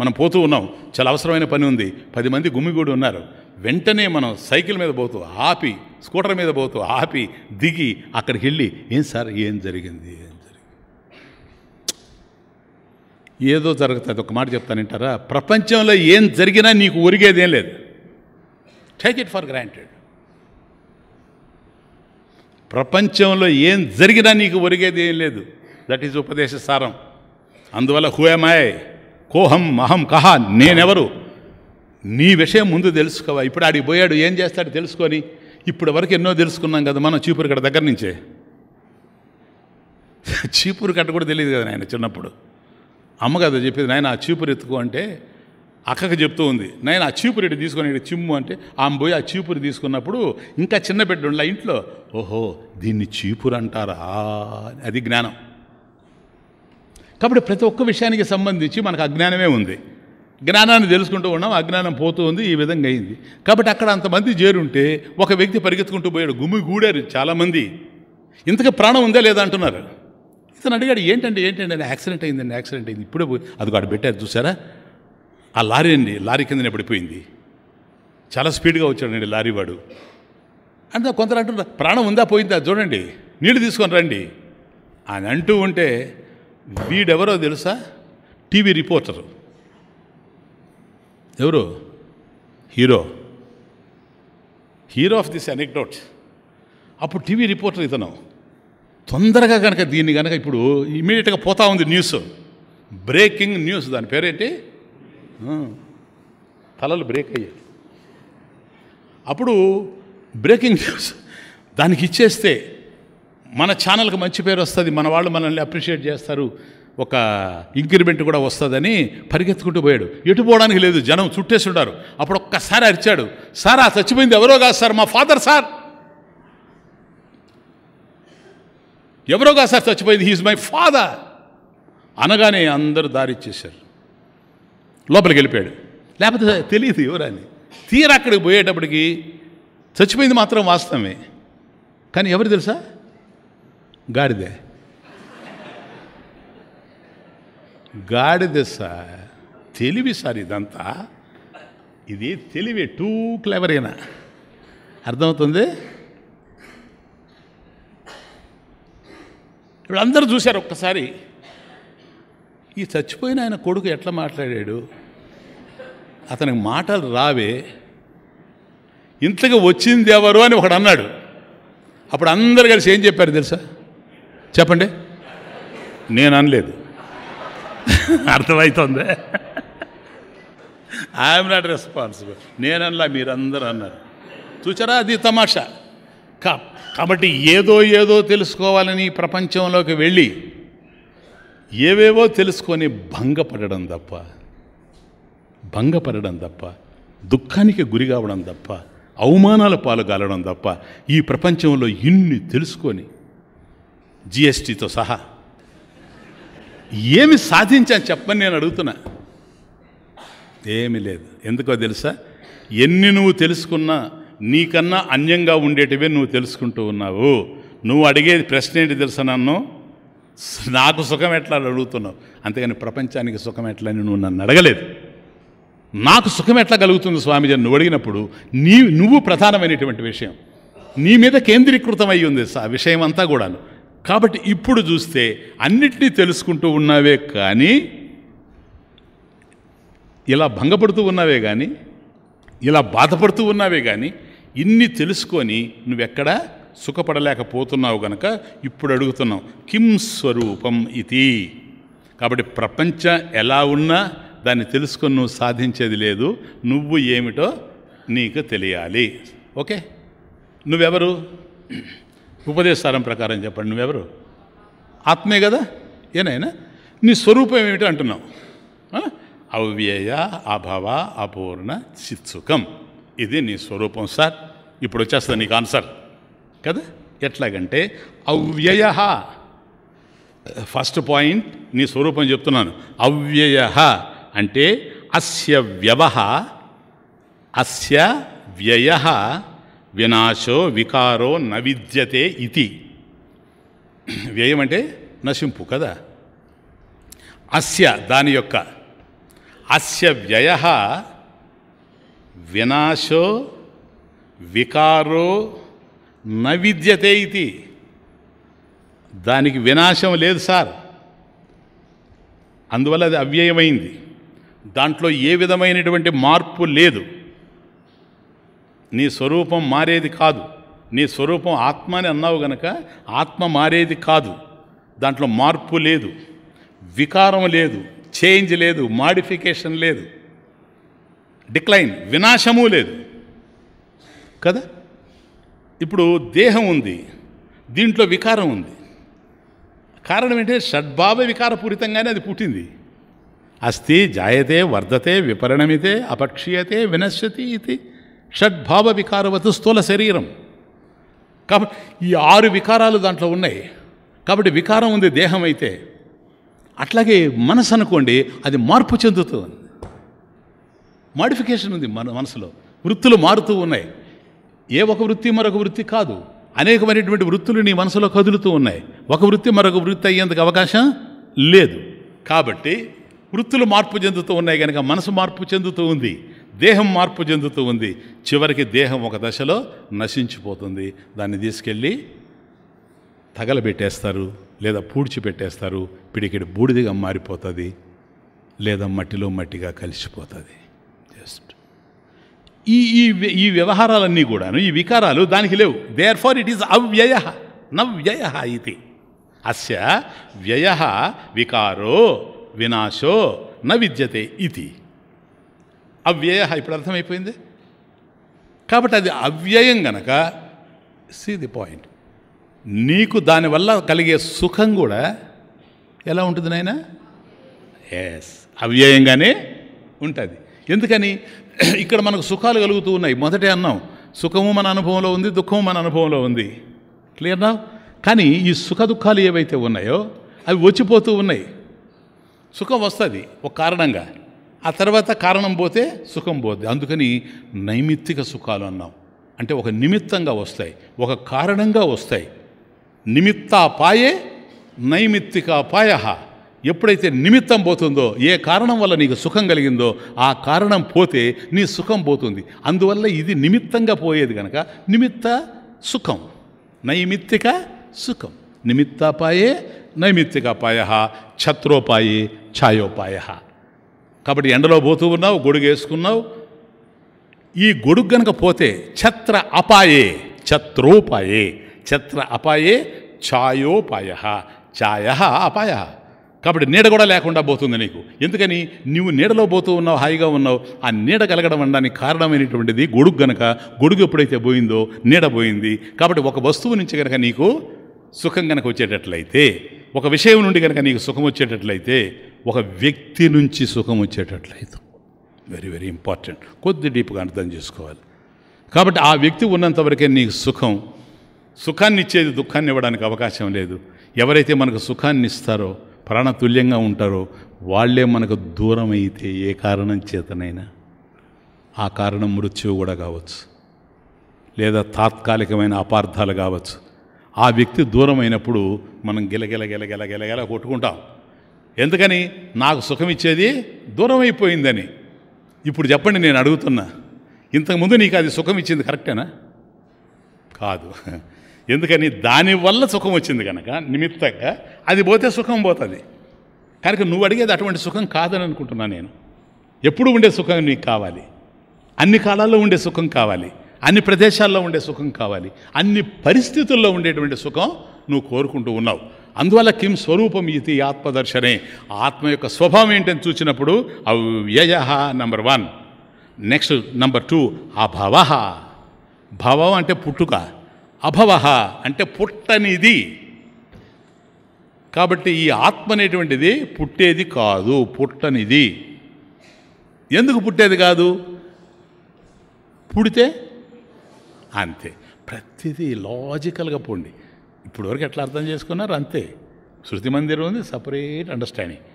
S1: మనం పోతూ ఉన్నాం చాలా అవసరమైన పని ఉంది పది మంది గుమ్మిగూడి ఉన్నారు వెంటనే మనం సైకిల్ మీద పోతూ ఆపి స్కూటర్ మీద పోతూ ఆపి దిగి అక్కడికి వెళ్ళి ఏం సార్ ఏం జరిగింది ఏం జరిగింది ఏదో జరుగుతుంది ఒక మాట చెప్తానంటారా ప్రపంచంలో ఏం జరిగినా నీకు ఒరిగేదేం లేదు టేక్ ఇట్ ఫర్ గ్రాంటెడ్ ప్రపంచంలో ఏం జరిగినా నీకు ఒరిగేది ఏం లేదు దట్ ఈజ్ ఉపదేశ సారం అందువల్ల హూ ఎమ్ ఐ కోహం అహం కహ నేనెవరు నీ విషయం ముందు తెలుసుకోవా ఇప్పుడు ఆడికి పోయాడు ఏం చేస్తాడు తెలుసుకొని ఇప్పుడు వరకు ఎన్నో తెలుసుకున్నాం కదా మనం కట్ట దగ్గర నుంచే చీపురు కట్ట కూడా తెలియదు కదా నాయన చిన్నప్పుడు అమ్మ కదా చెప్పేది నాయన ఆ చీపురు ఎత్తుకో అంటే అక్కకు చెప్తూ ఉంది నేను ఆ చీపురు ఇటు తీసుకొని ఇటు చిమ్ము అంటే ఆమె పోయి ఆ చీపురు తీసుకున్నప్పుడు ఇంకా చిన్న బిడ్డ ఉండాలి ఇంట్లో ఓహో దీన్ని చీపురు అంటారా అది జ్ఞానం కాబట్టి ప్రతి ఒక్క విషయానికి సంబంధించి మనకు అజ్ఞానమే ఉంది జ్ఞానాన్ని తెలుసుకుంటూ ఉన్నాం అజ్ఞానం పోతూ ఉంది ఈ విధంగా అయింది కాబట్టి అక్కడ అంతమంది చేరుంటే ఒక వ్యక్తి పరిగెత్తుకుంటూ పోయాడు గుమ్మి గూడారు చాలామంది ఇంతకు ప్రాణం ఉందా లేదా అంటున్నారు ఇతను అడిగాడు ఏంటంటే ఏంటంటే యాక్సిడెంట్ అయిందండి యాక్సిడెంట్ అయింది ఇప్పుడే అది కాడు పెట్టారు చూసారా ఆ లారీ అండి లారీ కిందనే పడిపోయింది చాలా స్పీడ్గా వచ్చాడండి లారీ వాడు అంటే కొందరు అంటున్నారు ప్రాణం ఉందా పోయిందా చూడండి నీళ్ళు తీసుకొని రండి అని అంటూ ఉంటే వీడెవరో తెలుసా టీవీ రిపోర్టర్ ఎవరు hero hero of this anecdote అప్పుడు టీవీ రిపోర్టర్ ఇతను తొందరగా కనుక దీన్ని కనుక ఇప్పుడు ఇమీడియట్గా పోతా ఉంది న్యూస్ బ్రేకింగ్ న్యూస్ దాని పేరేంటి తలలు బ్రేక్ అయ్యాయి అప్పుడు బ్రేకింగ్ న్యూస్ దానికి ఇచ్చేస్తే మన ఛానల్కి మంచి పేరు వస్తుంది మన వాళ్ళు మనల్ని అప్రిషియేట్ చేస్తారు ఒక ఇంక్రిమెంట్ కూడా వస్తుందని పరిగెత్తుకుంటూ పోయాడు ఎటు పోవడానికి లేదు జనం చుట్టేసి ఉంటారు అప్పుడు ఒక్కసారి అరిచాడు సార్ ఆ చచ్చిపోయింది ఎవరో కాదు సార్ మా ఫాదర్ సార్ ఎవరో కాదు సార్ చచ్చిపోయింది హీఈస్ మై ఫాదర్ అనగానే అందరూ దారిచ్చేశారు లోపలికి వెళ్ళిపోయాడు లేకపోతే తెలియదు ఎవరని తీరా అక్కడికి పోయేటప్పటికి చచ్చిపోయింది మాత్రం వాస్తవమే కానీ ఎవరు తెలుసా గాడిదె గాడిద సార్ తెలివి సార్ ఇదంతా ఇది తెలివి టూ క్లెవర్ అయినా అర్థమవుతుంది ఇప్పుడు అందరూ చూశారు ఒక్కసారి ఈ చచ్చిపోయిన ఆయన కొడుకు ఎట్లా మాట్లాడాడు అతనికి మాటలు రావే ఇంతగా వచ్చింది ఎవరు అని ఒకడు అన్నాడు అప్పుడు అందరు కలిసి ఏం చెప్పారు తెలుసా చెప్పండి నేను అనలేదు అర్థమవుతుంది ఐఎమ్ నాట్ రెస్పాన్సిబుల్ నేనన్నా మీరందరూ అన్నారు చూచారా అది తమాషా కా కాబట్టి ఏదో ఏదో తెలుసుకోవాలని ప్రపంచంలోకి వెళ్ళి ఏవేవో తెలుసుకొని భంగపడడం తప్ప భంగపడడం తప్ప దుఃఖానికి గురి కావడం తప్ప అవమానాల పాలు కాలడం తప్ప ఈ ప్రపంచంలో ఇన్ని తెలుసుకొని జిఎస్టీతో సహా ఏమి సాధించాను చెప్పని నేను అడుగుతున్నా ఏమి లేదు ఎందుకో తెలుసా ఎన్ని నువ్వు తెలుసుకున్నా నీకన్నా అన్యంగా ఉండేటివే నువ్వు తెలుసుకుంటూ ఉన్నావు నువ్వు అడిగేది ప్రశ్న ఏంటి తెలుసా నన్ను నాకు సుఖం ఎట్లా అడుగుతున్నావు అంతేగాని ప్రపంచానికి సుఖం ఎట్లా అని నువ్వు నన్ను అడగలేదు నాకు సుఖం ఎట్లా కలుగుతుంది స్వామిజీ నువ్వు అడిగినప్పుడు నీ నువ్వు ప్రధానమైనటువంటి విషయం నీ మీద కేంద్రీకృతమై ఉంది ఆ విషయం అంతా కూడాను కాబట్టి ఇప్పుడు చూస్తే అన్నిటినీ తెలుసుకుంటూ ఉన్నావే కానీ ఇలా భంగపడుతూ ఉన్నావే కానీ ఇలా బాధపడుతూ ఉన్నావే కానీ ఇన్ని తెలుసుకొని నువ్వెక్కడా సుఖపడలేకపోతున్నావు గనక ఇప్పుడు అడుగుతున్నావు కిం స్వరూపం ఇది కాబట్టి ప్రపంచం ఎలా ఉన్నా దాన్ని తెలుసుకొని నువ్వు సాధించేది లేదు నువ్వు ఏమిటో నీకు తెలియాలి ఓకే నువ్వెవరు ఉపదేశారం ప్రకారం చెప్పండి నువ్వెవరు ఆత్మే కదా ఏనాయనా నీ స్వరూపం ఏమిటి అంటున్నావు అవ్యయ అభవ అపూర్ణ చిత్సుకం ఇది నీ స్వరూపం సార్ ఇప్పుడు వచ్చేస్తుంది నీకు ఆన్సర్ కదా ఎట్లాగంటే అవ్యయ ఫస్ట్ పాయింట్ నీ స్వరూపం చెప్తున్నాను అవ్యయ అంటే అస్య వ్యవహ అస్య వ్యయ వినాశో వికారో నవిద్యతే ఇది వ్యయం అంటే నశింపు కదా అస్య దాని యొక్క అస్య వ్యయ వినాశో వికారో నవిద్యతే ఇది దానికి వినాశం లేదు సార్ అందువల్ల అది అవ్యయమైంది దాంట్లో ఏ విధమైనటువంటి మార్పు లేదు నీ స్వరూపం మారేది కాదు నీ స్వరూపం ఆత్మ అని అన్నావు గనక ఆత్మ మారేది కాదు దాంట్లో మార్పు లేదు వికారం లేదు చేంజ్ లేదు మాడిఫికేషన్ లేదు డిక్లైన్ వినాశము లేదు కదా ఇప్పుడు దేహం ఉంది దీంట్లో వికారం ఉంది కారణం ఏంటంటే షడ్భావ వికారపూరితంగానే అది పుట్టింది అస్థి జాయతే వర్ధతే విపరిణమితే అపక్షీయతే వినశ్యతి ఇది షడ్భావ వికారవత్ స్థూల శరీరం కాబట్టి ఈ ఆరు వికారాలు దాంట్లో ఉన్నాయి కాబట్టి వికారం ఉంది దేహం అయితే అట్లాగే మనసు అనుకోండి అది మార్పు చెందుతుంది మాడిఫికేషన్ ఉంది మన మనసులో వృత్తులు మారుతూ ఉన్నాయి ఏ ఒక వృత్తి మరొక వృత్తి కాదు అనేకమైనటువంటి వృత్తులు నీ మనసులో కదులుతూ ఉన్నాయి ఒక వృత్తి మరొక వృత్తి అయ్యేందుకు అవకాశం లేదు కాబట్టి వృత్తులు మార్పు చెందుతూ ఉన్నాయి కనుక మనసు మార్పు చెందుతూ ఉంది దేహం మార్పు చెందుతూ ఉంది చివరికి దేహం ఒక దశలో నశించిపోతుంది దాన్ని తీసుకెళ్ళి తగలబెట్టేస్తారు లేదా పూడ్చిపెట్టేస్తారు పిడికిడి బూడిదిగా మారిపోతుంది లేదా మట్టిలో మట్టిగా కలిసిపోతుంది జస్ట్ ఈ ఈ ఈ వ్యవహారాలన్నీ కూడాను ఈ వికారాలు దానికి లేవు దేర్ ఫార్ ఇట్ ఈస్ అవ్యయ నవ్యయ ఇది అస్య వ్యయ వికారో వినాశో న విద్యతే ఇది అవ్యయ ఇప్పుడు అర్థమైపోయింది కాబట్టి అది అవ్యయం గనక సీ ది పాయింట్ నీకు దానివల్ల కలిగే సుఖం కూడా ఎలా ఉంటుంది నాయన ఎస్ అవ్యయంగానే ఉంటుంది ఎందుకని ఇక్కడ మనకు సుఖాలు కలుగుతూ ఉన్నాయి మొదటే అన్నాం సుఖము మన అనుభవంలో ఉంది దుఃఖము మన అనుభవంలో ఉంది క్లియర్నా కానీ ఈ సుఖ దుఃఖాలు ఏవైతే ఉన్నాయో అవి వచ్చిపోతూ ఉన్నాయి సుఖం వస్తుంది ఒక కారణంగా ఆ తర్వాత కారణం పోతే సుఖం పోతుంది అందుకని నైమిత్తిక సుఖాలు అన్నాం అంటే ఒక నిమిత్తంగా వస్తాయి ఒక కారణంగా వస్తాయి నిమిత్తాపాయే నైమిత్తికాపాయ ఎప్పుడైతే నిమిత్తం పోతుందో ఏ కారణం వల్ల నీకు సుఖం కలిగిందో ఆ కారణం పోతే నీ సుఖం పోతుంది అందువల్ల ఇది నిమిత్తంగా పోయేది కనుక నిమిత్త సుఖం నైమిత్తిక సుఖం నిమిత్తాపాయే నైమిత్తికాపాయ ఛత్రోపాయే ఛాయోపాయ కాబట్టి ఎండలో పోతూ ఉన్నావు గొడుగు వేసుకున్నావు ఈ గొడుగు గనక పోతే ఛత్ర అపాయే ఛత్రోపాయే ఛత్ర అపాయే ఛాయోపాయ ఛాయ అపాయ కాబట్టి నీడ కూడా లేకుండా పోతుంది నీకు ఎందుకని నువ్వు నీడలో పోతూ ఉన్నావు హాయిగా ఉన్నావు ఆ నీడ కలగడం అనడానికి కారణమైనటువంటిది గొడుగు గనక గొడుగు ఎప్పుడైతే పోయిందో నీడ పోయింది కాబట్టి ఒక వస్తువు నుంచి కనుక నీకు సుఖం కనుక వచ్చేటట్లయితే ఒక విషయం నుండి కనుక నీకు సుఖం వచ్చేటట్లయితే ఒక వ్యక్తి నుంచి సుఖం వచ్చేటట్లయితే వెరీ వెరీ ఇంపార్టెంట్ కొద్ది డీప్గా అర్థం చేసుకోవాలి కాబట్టి ఆ వ్యక్తి ఉన్నంతవరకే నీకు సుఖం సుఖాన్ని ఇచ్చేది దుఃఖాన్ని ఇవ్వడానికి అవకాశం లేదు ఎవరైతే మనకు సుఖాన్ని ఇస్తారో ప్రాణతుల్యంగా ఉంటారో వాళ్లే మనకు దూరం అయితే ఏ కారణం చేతనైనా ఆ కారణం మృత్యువు కూడా కావచ్చు లేదా తాత్కాలికమైన అపార్థాలు కావచ్చు ఆ వ్యక్తి దూరమైనప్పుడు మనం గెలగెల గెలగెల గెలగెల కొట్టుకుంటాం ఎందుకని నాకు సుఖం ఇచ్చేది దూరం అయిపోయిందని ఇప్పుడు చెప్పండి నేను అడుగుతున్నా ఇంతకుముందు నీకు అది సుఖం ఇచ్చింది కరెక్టేనా కాదు ఎందుకని దానివల్ల సుఖం వచ్చింది కనుక నిమిత్తంగా అది పోతే సుఖం పోతుంది కనుక నువ్వు అడిగేది అటువంటి సుఖం కాదని అనుకుంటున్నా నేను ఎప్పుడు ఉండే సుఖం నీకు కావాలి అన్ని కాలాల్లో ఉండే సుఖం కావాలి అన్ని ప్రదేశాల్లో ఉండే సుఖం కావాలి అన్ని పరిస్థితుల్లో ఉండేటువంటి సుఖం నువ్వు కోరుకుంటూ ఉన్నావు అందువల్ల కిం స్వరూపం ఇది ఆత్మదర్శనే ఆత్మ యొక్క స్వభావం ఏంటని చూసినప్పుడు అవ్యయ number one next number two అభవ భవం అంటే పుట్టుక అభవ అంటే పుట్టనిది కాబట్టి ఈ ఆత్మ అనేటువంటిది పుట్టేది కాదు పుట్టనిది ఎందుకు పుట్టేది కాదు పుడితే అంతే ప్రతిదీ లాజికల్గా పోండి ఇప్పటివరకు ఎట్లా అర్థం చేసుకున్నారు అంతే శృతి మందిరం ఉంది సపరేట్ అండర్స్టాండింగ్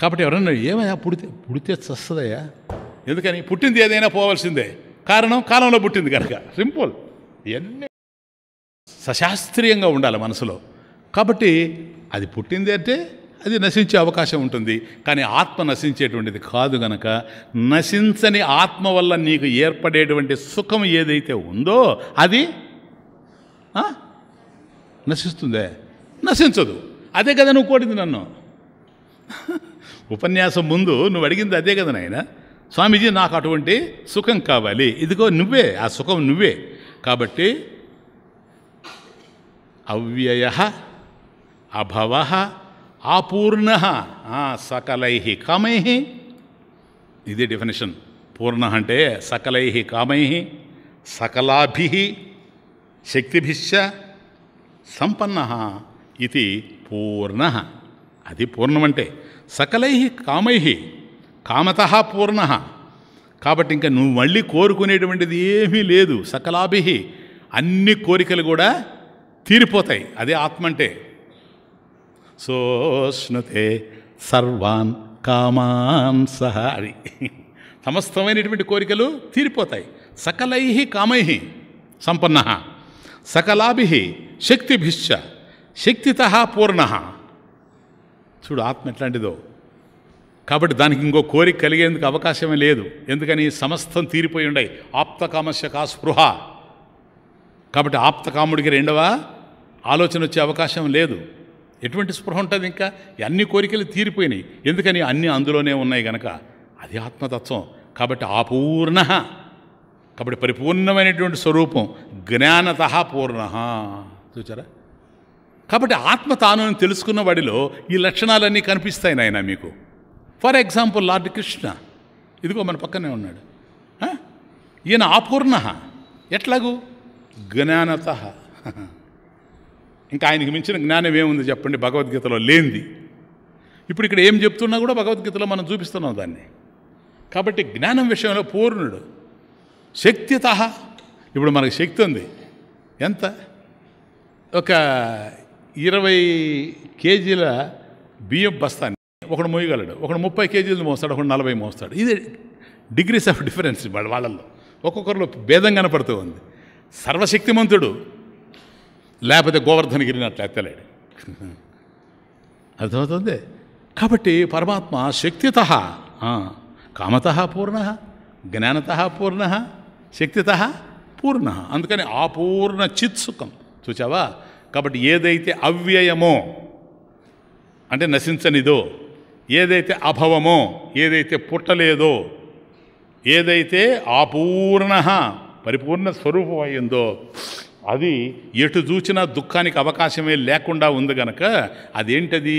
S1: కాబట్టి ఎవరన్నా ఏమయ్యా పుడితే పుడితే చస్తుందయ్యా ఎందుకని పుట్టింది ఏదైనా పోవాల్సిందే కారణం కాలంలో పుట్టింది కనుక సింపుల్ ఇవన్నీ సశాస్త్రీయంగా ఉండాలి మనసులో కాబట్టి అది పుట్టింది అంటే అది నశించే అవకాశం ఉంటుంది కానీ ఆత్మ నశించేటువంటిది కాదు గనక నశించని ఆత్మ వల్ల నీకు ఏర్పడేటువంటి సుఖం ఏదైతే ఉందో అది నశిస్తుందే నశించదు అదే కదా నువ్వు కోరింది నన్ను ఉపన్యాసం ముందు నువ్వు అడిగింది అదే కదా నాయన స్వామీజీ నాకు అటువంటి సుఖం కావాలి ఇదిగో నువ్వే ఆ సుఖం నువ్వే కాబట్టి అవ్యయ అభవ అపూర్ణ సకలై కామై ఇది డెఫినేషన్ పూర్ణ అంటే సకలై కామై సకలాభి శక్తిభిశ్చ సంపన్న ఇది పూర్ణ అది పూర్ణమంటే సకలై కామై కామత పూర్ణ కాబట్టి ఇంకా నువ్వు మళ్ళీ కోరుకునేటువంటిది ఏమీ లేదు సకలాభి అన్ని కోరికలు కూడా తీరిపోతాయి అదే ఆత్మ అంటే సోష్ణుతే సర్వాన్ కామాన్ సహ సమస్తమైనటువంటి కోరికలు తీరిపోతాయి సకలై కామై సంపన్న సకలాభి శక్తిభిశ్చ శక్తిత పూర్ణ చూడు ఆత్మ ఎట్లాంటిదో కాబట్టి దానికి ఇంకో కోరిక కలిగేందుకు అవకాశమే లేదు ఎందుకని సమస్తం తీరిపోయి ఉండయి ఆప్తకామస్య కా స్పృహ కాబట్టి ఆప్తకాముడికి రెండవ ఆలోచన వచ్చే అవకాశం లేదు ఎటువంటి స్పృహ ఉంటుంది ఇంకా అన్ని కోరికలు తీరిపోయినాయి ఎందుకని అన్నీ అందులోనే ఉన్నాయి గనక అది ఆత్మతత్వం కాబట్టి ఆ పూర్ణ కాబట్టి పరిపూర్ణమైనటువంటి స్వరూపం జ్ఞానత పూర్ణ చూచారా కాబట్టి ఆత్మ తాను అని తెలుసుకున్న వాడిలో ఈ లక్షణాలన్నీ కనిపిస్తాయి నాయన మీకు ఫర్ ఎగ్జాంపుల్ లార్డ్ కృష్ణ ఇదిగో మన పక్కనే ఉన్నాడు ఈయన ఆపూర్ణ ఎట్లాగూ జ్ఞానత ఇంకా ఆయనకి మించిన జ్ఞానం ఏముంది చెప్పండి భగవద్గీతలో లేనిది ఇప్పుడు ఇక్కడ ఏం చెప్తున్నా కూడా భగవద్గీతలో మనం చూపిస్తున్నాం దాన్ని కాబట్టి జ్ఞానం విషయంలో పూర్ణుడు శక్తిత ఇప్పుడు మనకు శక్తి ఉంది ఎంత ఒక ఇరవై కేజీల బియ్యం బస్తాన్ని ఒకడు మోయగలడు ఒకడు ముప్పై కేజీలు మోస్తాడు ఒకడు నలభై మోస్తాడు ఇది డిగ్రీస్ ఆఫ్ డిఫరెన్స్ వాళ్ళల్లో ఒక్కొక్కరిలో భేదం కనపడుతూ ఉంది సర్వశక్తిమంతుడు లేకపోతే గోవర్ధనగిరి అట్లా ఎత్తలేడు అర్థమవుతుంది కాబట్టి పరమాత్మ శక్తిత కామత పూర్ణ జ్ఞానత పూర్ణ శక్తిత పూర్ణ అందుకని అపూర్ణ చిత్సుఖం చూచావా కాబట్టి ఏదైతే అవ్యయమో అంటే నశించనిదో ఏదైతే అభవమో ఏదైతే పుట్టలేదో ఏదైతే ఆపూర్ణ పరిపూర్ణ స్వరూపం అయిందో అది ఎటు చూచినా దుఃఖానికి అవకాశమే లేకుండా ఉంది గనక అదేంటది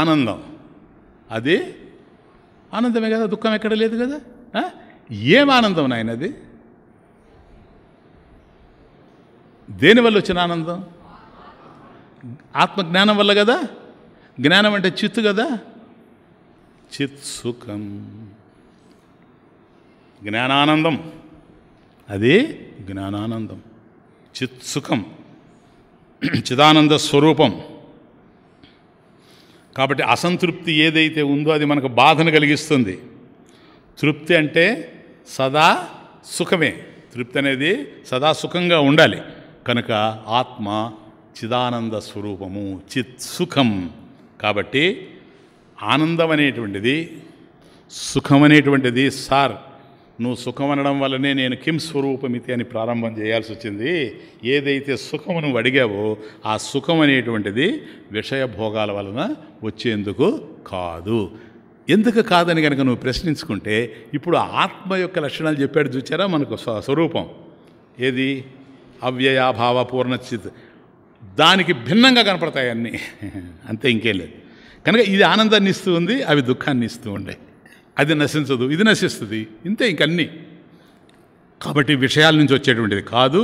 S1: ఆనందం అది ఆనందమే కదా దుఃఖం ఎక్కడ లేదు కదా ఏం ఆనందం నాయనది దేనివల్ల వచ్చిన ఆనందం ఆత్మజ్ఞానం వల్ల కదా జ్ఞానం అంటే చిత్తు కదా చిత్సుఖం జ్ఞానానందం అదే జ్ఞానానందం చిత్సుఖం చిదానంద స్వరూపం కాబట్టి అసంతృప్తి ఏదైతే ఉందో అది మనకు బాధను కలిగిస్తుంది తృప్తి అంటే సదా సుఖమే తృప్తి అనేది సదా సుఖంగా ఉండాలి కనుక ఆత్మ చిదానంద స్వరూపము చిత్ సుఖం కాబట్టి ఆనందం అనేటువంటిది సుఖం అనేటువంటిది సార్ నువ్వు సుఖం అనడం వల్లనే నేను కిం స్వరూపమితి అని ప్రారంభం చేయాల్సి వచ్చింది ఏదైతే సుఖము నువ్వు అడిగావో ఆ సుఖం అనేటువంటిది విషయ భోగాల వలన వచ్చేందుకు కాదు ఎందుకు కాదని కనుక నువ్వు ప్రశ్నించుకుంటే ఇప్పుడు ఆత్మ యొక్క లక్షణాలు చెప్పాడు చూచారా మనకు స్వరూపం ఏది అవ్యయాభావ పూర్ణచిత్ దానికి భిన్నంగా కనపడతాయి అన్నీ అంతే ఇంకేం లేదు కనుక ఇది ఆనందాన్ని ఇస్తూ ఉంది అవి దుఃఖాన్ని ఇస్తూ ఉండే అది నశించదు ఇది నశిస్తుంది ఇంతే ఇంకన్నీ కాబట్టి విషయాల నుంచి వచ్చేటువంటిది కాదు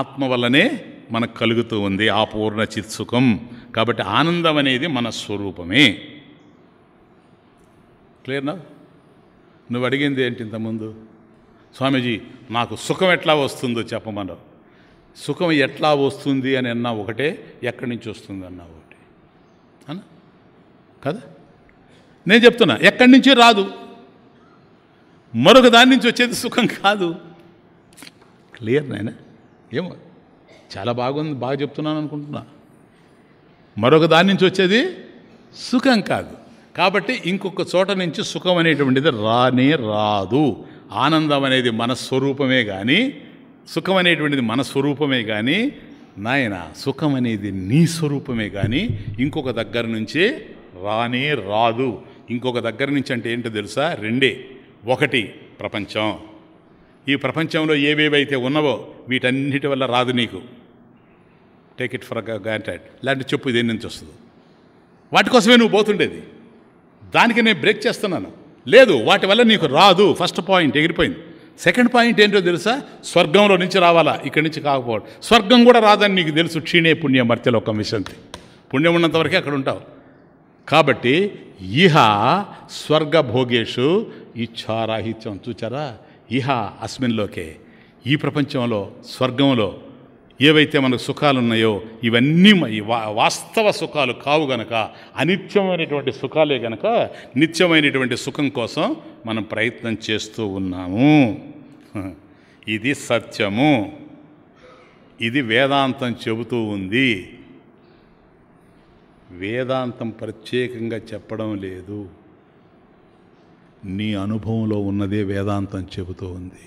S1: ఆత్మ వల్లనే మనకు కలుగుతూ ఉంది ఆ పూర్ణ చిత్సుఖం కాబట్టి ఆనందం అనేది మన స్వరూపమే క్లియర్నా నువ్వు అడిగింది ఏంటి ఇంతకుముందు స్వామీజీ నాకు సుఖం ఎట్లా వస్తుందో చెప్పమన్నారు సుఖం ఎట్లా వస్తుంది అని అన్నా ఒకటే ఎక్కడి నుంచి వస్తుంది అన్నా ఒకటి అనా కదా నేను చెప్తున్నా ఎక్కడి నుంచి రాదు మరొక దాని నుంచి వచ్చేది సుఖం కాదు క్లియర్ నాయన ఏమో చాలా బాగుంది బాగా చెప్తున్నాను అనుకుంటున్నా మరొక దాని నుంచి వచ్చేది సుఖం కాదు కాబట్టి ఇంకొక చోట నుంచి సుఖం అనేటువంటిది రానే రాదు ఆనందం అనేది మన స్వరూపమే కానీ సుఖం అనేటువంటిది మన స్వరూపమే కానీ నాయన సుఖం అనేది నీ స్వరూపమే కానీ ఇంకొక దగ్గర నుంచి రానే రాదు ఇంకొక దగ్గర నుంచి అంటే ఏంటో తెలుసా రెండే ఒకటి ప్రపంచం ఈ ప్రపంచంలో ఏవేవైతే ఉన్నవో వీటన్నిటి వల్ల రాదు నీకు టేక్ ఇట్ ఫర్ గ్రాంటెడ్ లాంటి చెప్పు దేని నుంచి వస్తుంది వాటి కోసమే నువ్వు పోతుండేది దానికి నేను బ్రేక్ చేస్తున్నాను లేదు వాటి వల్ల నీకు రాదు ఫస్ట్ పాయింట్ ఎగిరిపోయింది సెకండ్ పాయింట్ ఏంటో తెలుసా స్వర్గంలో నుంచి రావాలా ఇక్కడి నుంచి కాకపోవడం స్వర్గం కూడా రాదని నీకు తెలుసు క్షీణే పుణ్యం మర్త్యలోకం విశంతి పుణ్యం ఉన్నంతవరకే అక్కడ ఉంటావు కాబట్టి ఇహ స్వర్గభోగేషు ఇచ్చారాహిత్యం చూచారా ఇహ అస్మిన్లోకే ఈ ప్రపంచంలో స్వర్గంలో ఏవైతే మనకు సుఖాలు ఉన్నాయో ఇవన్నీ వాస్తవ సుఖాలు కావు గనక అనిత్యమైనటువంటి సుఖాలే గనక నిత్యమైనటువంటి సుఖం కోసం మనం ప్రయత్నం చేస్తూ ఉన్నాము ఇది సత్యము ఇది వేదాంతం చెబుతూ ఉంది వేదాంతం ప్రత్యేకంగా చెప్పడం లేదు నీ అనుభవంలో ఉన్నదే వేదాంతం చెబుతూ ఉంది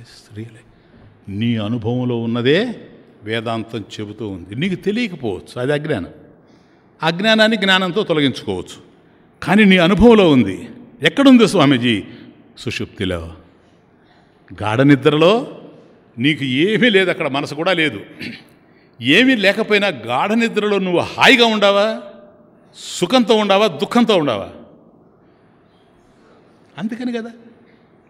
S1: ఎస్ రియలే నీ అనుభవంలో ఉన్నదే వేదాంతం చెబుతూ ఉంది నీకు తెలియకపోవచ్చు అది అజ్ఞానం అజ్ఞానాన్ని జ్ఞానంతో తొలగించుకోవచ్చు కానీ నీ అనుభవంలో ఉంది ఎక్కడుంది స్వామీజీ సుషుప్తిలో గాఢ నిద్రలో నీకు ఏమీ లేదు అక్కడ మనసు కూడా లేదు ఏమీ లేకపోయినా గాఢ నిద్రలో నువ్వు హాయిగా ఉండావా సుఖంతో ఉండావా దుఃఖంతో ఉండావా అందుకని కదా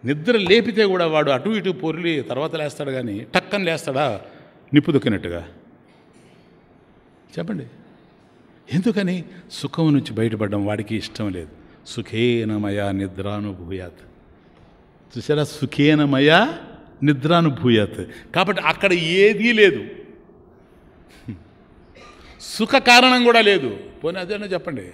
S1: నిద్ర లేపితే కూడా వాడు అటు ఇటు పొరిలి తర్వాత లేస్తాడు కానీ టక్కని లేస్తాడా నిప్పు దుక్కినట్టుగా చెప్పండి ఎందుకని సుఖం నుంచి బయటపడడం వాడికి ఇష్టం లేదు సుఖేనమయా నిద్రానుభూయాత్ చూసారా సుఖేనమయా నిద్రానుభూయాత్ కాబట్టి అక్కడ ఏదీ లేదు సుఖ కారణం కూడా లేదు పోనీ అదేనా చెప్పండి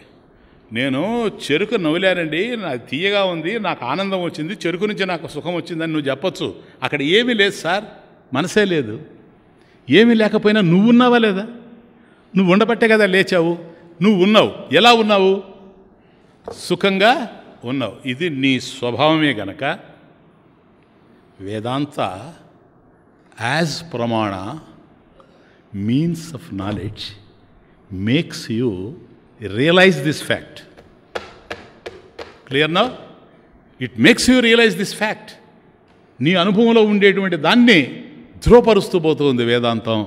S1: నేను చెరుకు నవ్వులేనండి నా తీయగా ఉంది నాకు ఆనందం వచ్చింది చెరుకు నుంచి నాకు సుఖం వచ్చిందని నువ్వు చెప్పచ్చు అక్కడ ఏమీ లేదు సార్ మనసే లేదు ఏమీ లేకపోయినా నువ్వు ఉన్నావా లేదా నువ్వు ఉండబట్టే కదా లేచావు నువ్వు ఉన్నావు ఎలా ఉన్నావు సుఖంగా ఉన్నావు ఇది నీ స్వభావమే గనక వేదాంత యాజ్ ప్రమాణ means of knowledge makes you realize this fact. Clear నా it makes you realise this fact నీ అనుభవంలో ఉండేటువంటి దాన్ని ధృవపరుస్తూ పోతుంది వేదాంతం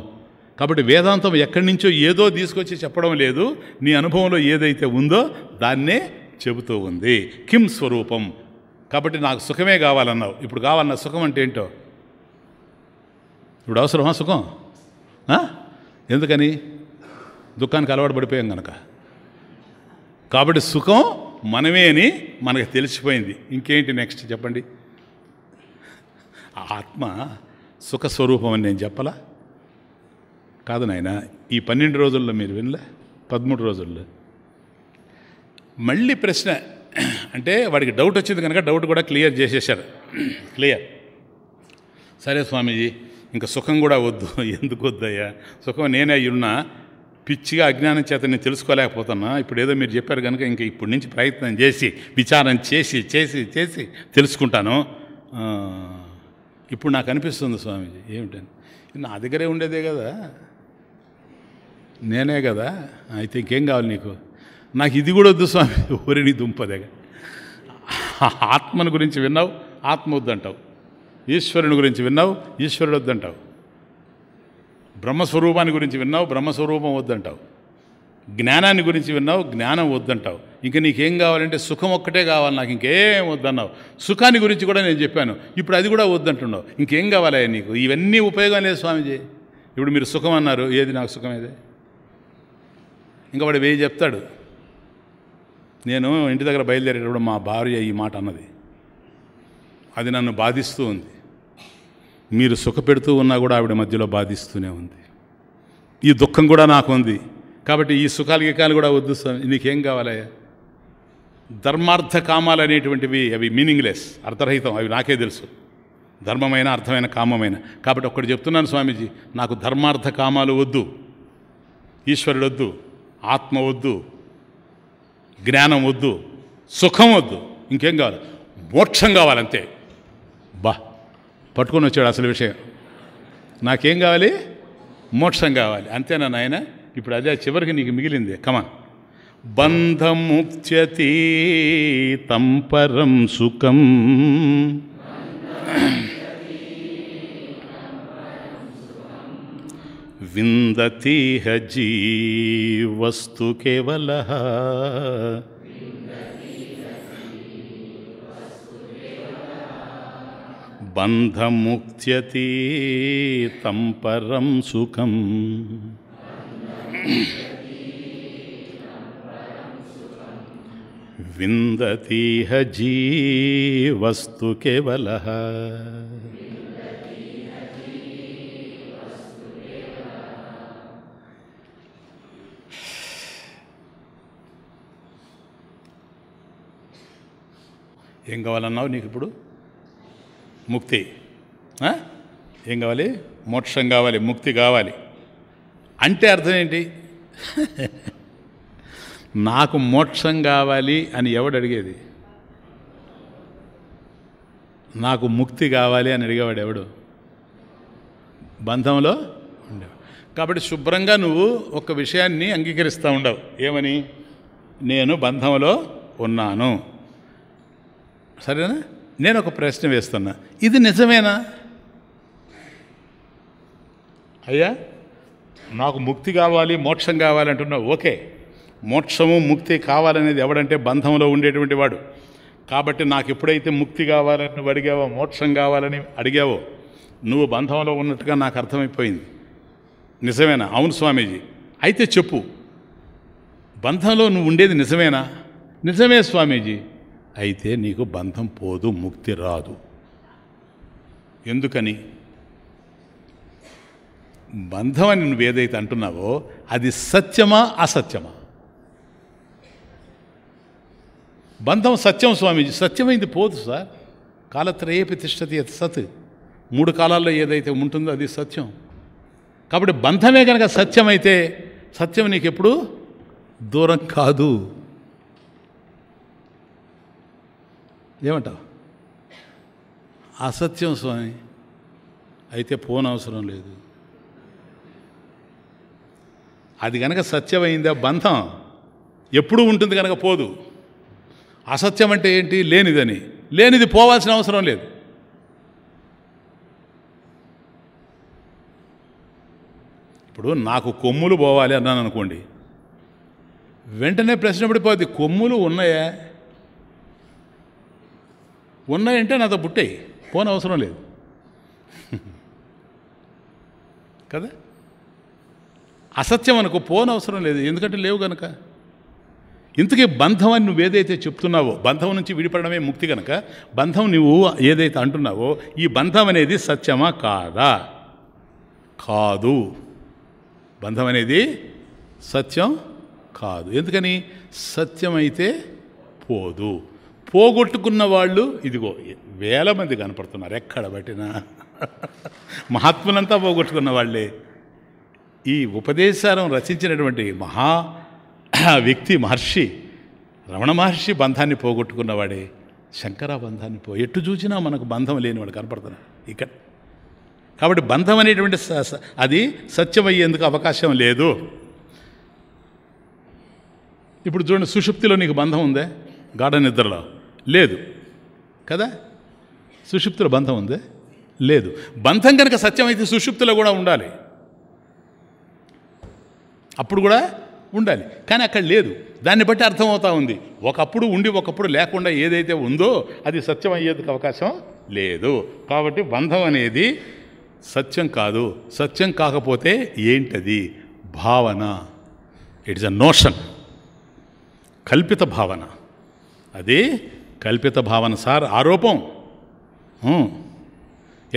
S1: కాబట్టి వేదాంతం ఎక్కడి నుంచో ఏదో తీసుకొచ్చి చెప్పడం లేదు నీ అనుభవంలో ఏదైతే ఉందో దాన్నే చెబుతూ ఉంది కిం స్వరూపం కాబట్టి నాకు సుఖమే కావాలన్నావు ఇప్పుడు కావాలన్న సుఖం అంటే ఏంటో ఇప్పుడు అవసరమా సుఖం ఎందుకని దుఃఖానికి అలవాటు పడిపోయాం కనుక కాబట్టి సుఖం మనమే అని మనకు తెలిసిపోయింది ఇంకేంటి నెక్స్ట్ చెప్పండి ఆత్మ సుఖస్వరూపం అని నేను చెప్పలా కాదు నాయన ఈ పన్నెండు రోజుల్లో మీరు వినలే పదమూడు రోజుల్లో మళ్ళీ ప్రశ్న అంటే వాడికి డౌట్ వచ్చింది కనుక డౌట్ కూడా క్లియర్ చేసేసారు క్లియర్ సరే స్వామీజీ ఇంకా సుఖం కూడా వద్దు ఎందుకు వద్దయ్యా సుఖం నేనే ఉన్నా పిచ్చిగా అజ్ఞానం చేత నేను తెలుసుకోలేకపోతున్నా ఇప్పుడు ఏదో మీరు చెప్పారు కనుక ఇంక ఇప్పటి నుంచి ప్రయత్నం చేసి విచారం చేసి చేసి చేసి తెలుసుకుంటాను ఇప్పుడు నాకు అనిపిస్తుంది స్వామీజీ ఏమిటని నా దగ్గరే ఉండేదే కదా నేనే కదా అయితే ఇంకేం కావాలి నీకు నాకు ఇది కూడా వద్దు స్వామి ఊరిని దుంపదే ఆత్మను గురించి విన్నావు ఆత్మ వద్దంటావు ఈశ్వరుని గురించి విన్నావు ఈశ్వరుడు వద్దంటావు బ్రహ్మస్వరూపాన్ని గురించి విన్నావు బ్రహ్మస్వరూపం వద్దంటావు జ్ఞానాన్ని గురించి విన్నావు జ్ఞానం వద్దంటావు ఇంకా నీకేం కావాలంటే సుఖం ఒక్కటే కావాలి నాకు ఇంకేం వద్దన్నావు సుఖాన్ని గురించి కూడా నేను చెప్పాను ఇప్పుడు అది కూడా వద్దంటున్నావు ఇంకేం కావాలి నీకు ఇవన్నీ ఉపయోగం లేదు స్వామీజీ ఇప్పుడు మీరు సుఖం అన్నారు ఏది నాకు సుఖం ఇంకా వాడు వేయి చెప్తాడు నేను ఇంటి దగ్గర బయలుదేరేటప్పుడు మా భార్య ఈ మాట అన్నది అది నన్ను బాధిస్తూ ఉంది మీరు సుఖపెడుతూ ఉన్నా కూడా ఆవిడ మధ్యలో బాధిస్తూనే ఉంది ఈ దుఃఖం కూడా నాకు ఉంది కాబట్టి ఈ సుఖాలు గీకాలు కూడా వద్దు నీకేం కావాలయ్యా ధర్మార్థ కామాలు అనేటువంటివి అవి మీనింగ్లెస్ అర్థరహితం అవి నాకే తెలుసు ధర్మమైన అర్థమైన కామమైన కాబట్టి ఒక్కడు చెప్తున్నాను స్వామీజీ నాకు ధర్మార్థ కామాలు వద్దు ఈశ్వరుడు వద్దు ఆత్మ వద్దు జ్ఞానం వద్దు సుఖం వద్దు ఇంకేం కావాలి మోక్షం కావాలంతే బా పట్టుకొని వచ్చాడు అసలు విషయం నాకేం కావాలి మోక్షం కావాలి అంతేనా నాయన ఇప్పుడు అదే చివరికి నీకు మిగిలింది కమా బంధముచ్యతి తంపరం సుఖం విందతీహ వస్తు కేవల బంధముక్త్యతి తం పరం సుఖం విందతీహ జీవస్తు కేవల ఏం కావాలన్నావు నీకు ఇప్పుడు ముక్తి ఏం కావాలి మోక్షం కావాలి ముక్తి కావాలి అంటే అర్థం ఏంటి నాకు మోక్షం కావాలి అని ఎవడు అడిగేది నాకు ముక్తి కావాలి అని అడిగేవాడు ఎవడు బంధంలో ఉండేవాడు కాబట్టి శుభ్రంగా నువ్వు ఒక విషయాన్ని అంగీకరిస్తూ ఉండవు ఏమని నేను బంధంలో ఉన్నాను సరేనా నేను ఒక ప్రశ్న వేస్తున్నా ఇది నిజమేనా అయ్యా నాకు ముక్తి కావాలి మోక్షం కావాలంటున్నావు ఓకే మోక్షము ముక్తి కావాలనేది ఎవడంటే బంధంలో ఉండేటువంటి వాడు కాబట్టి నాకు ఎప్పుడైతే ముక్తి కావాలని నువ్వు అడిగావో మోక్షం కావాలని అడిగావో నువ్వు బంధంలో ఉన్నట్టుగా నాకు అర్థమైపోయింది నిజమేనా అవును స్వామీజీ అయితే చెప్పు బంధంలో నువ్వు ఉండేది నిజమేనా నిజమే స్వామీజీ అయితే నీకు బంధం పోదు ముక్తి రాదు ఎందుకని బంధం అని నువ్వు ఏదైతే అంటున్నావో అది సత్యమా అసత్యమా బంధం సత్యం స్వామీజీ సత్యమైంది పోదు సార్ కాలత్రయేపి తిష్టతి అది సత్ మూడు కాలాల్లో ఏదైతే ఉంటుందో అది సత్యం కాబట్టి బంధమే కనుక సత్యమైతే సత్యం నీకు ఎప్పుడు దూరం కాదు ఏమంటావు అసత్యం స్వామి అయితే పోనవసరం లేదు అది కనుక సత్యమైందా బంధం ఎప్పుడు ఉంటుంది కనుక పోదు అసత్యం అంటే ఏంటి లేనిదని లేనిది పోవాల్సిన అవసరం లేదు ఇప్పుడు నాకు కొమ్ములు పోవాలి అన్నాను అనుకోండి వెంటనే ప్రశ్న పడిపోద్ది కొమ్ములు ఉన్నాయా ఉన్నాయంటే నాతో పుట్టాయి పోన్ అవసరం లేదు కదా అసత్యం అనుకో పోన అవసరం లేదు ఎందుకంటే లేవు కనుక ఇంతకీ బంధం అని నువ్వు ఏదైతే చెప్తున్నావో బంధం నుంచి విడిపడమే ముక్తి కనుక బంధం నువ్వు ఏదైతే అంటున్నావో ఈ బంధం అనేది సత్యమా కాదా కాదు బంధం అనేది సత్యం కాదు ఎందుకని సత్యమైతే పోదు పోగొట్టుకున్న వాళ్ళు ఇదిగో వేల మంది కనపడుతున్నారు ఎక్కడ పట్టినా మహాత్ములంతా పోగొట్టుకున్న వాళ్ళే ఈ ఉపదేశారం రచించినటువంటి మహా వ్యక్తి మహర్షి రమణ మహర్షి బంధాన్ని పోగొట్టుకున్నవాడే శంకర బంధాన్ని పో ఎటు చూసినా మనకు బంధం లేనివాడు కనపడుతున్నాడు ఇక్కడ కాబట్టి బంధం అనేటువంటి అది సత్యమయ్యేందుకు అవకాశం లేదు ఇప్పుడు చూడండి సుషుప్తిలో నీకు బంధం ఉందే గాఢ నిద్రలో లేదు కదా సుషుప్తుల బంధం ఉంది లేదు బంధం కనుక సత్యమైతే సుషుప్తిలో కూడా ఉండాలి అప్పుడు కూడా ఉండాలి కానీ అక్కడ లేదు దాన్ని బట్టి అర్థమవుతూ ఉంది ఒకప్పుడు ఉండి ఒకప్పుడు లేకుండా ఏదైతే ఉందో అది సత్యం అయ్యేందుకు అవకాశం లేదు కాబట్టి బంధం అనేది సత్యం కాదు సత్యం కాకపోతే ఏంటది భావన ఇట్స్ అ నోషన్ కల్పిత భావన అది కల్పిత భావన సార్ ఆరోపం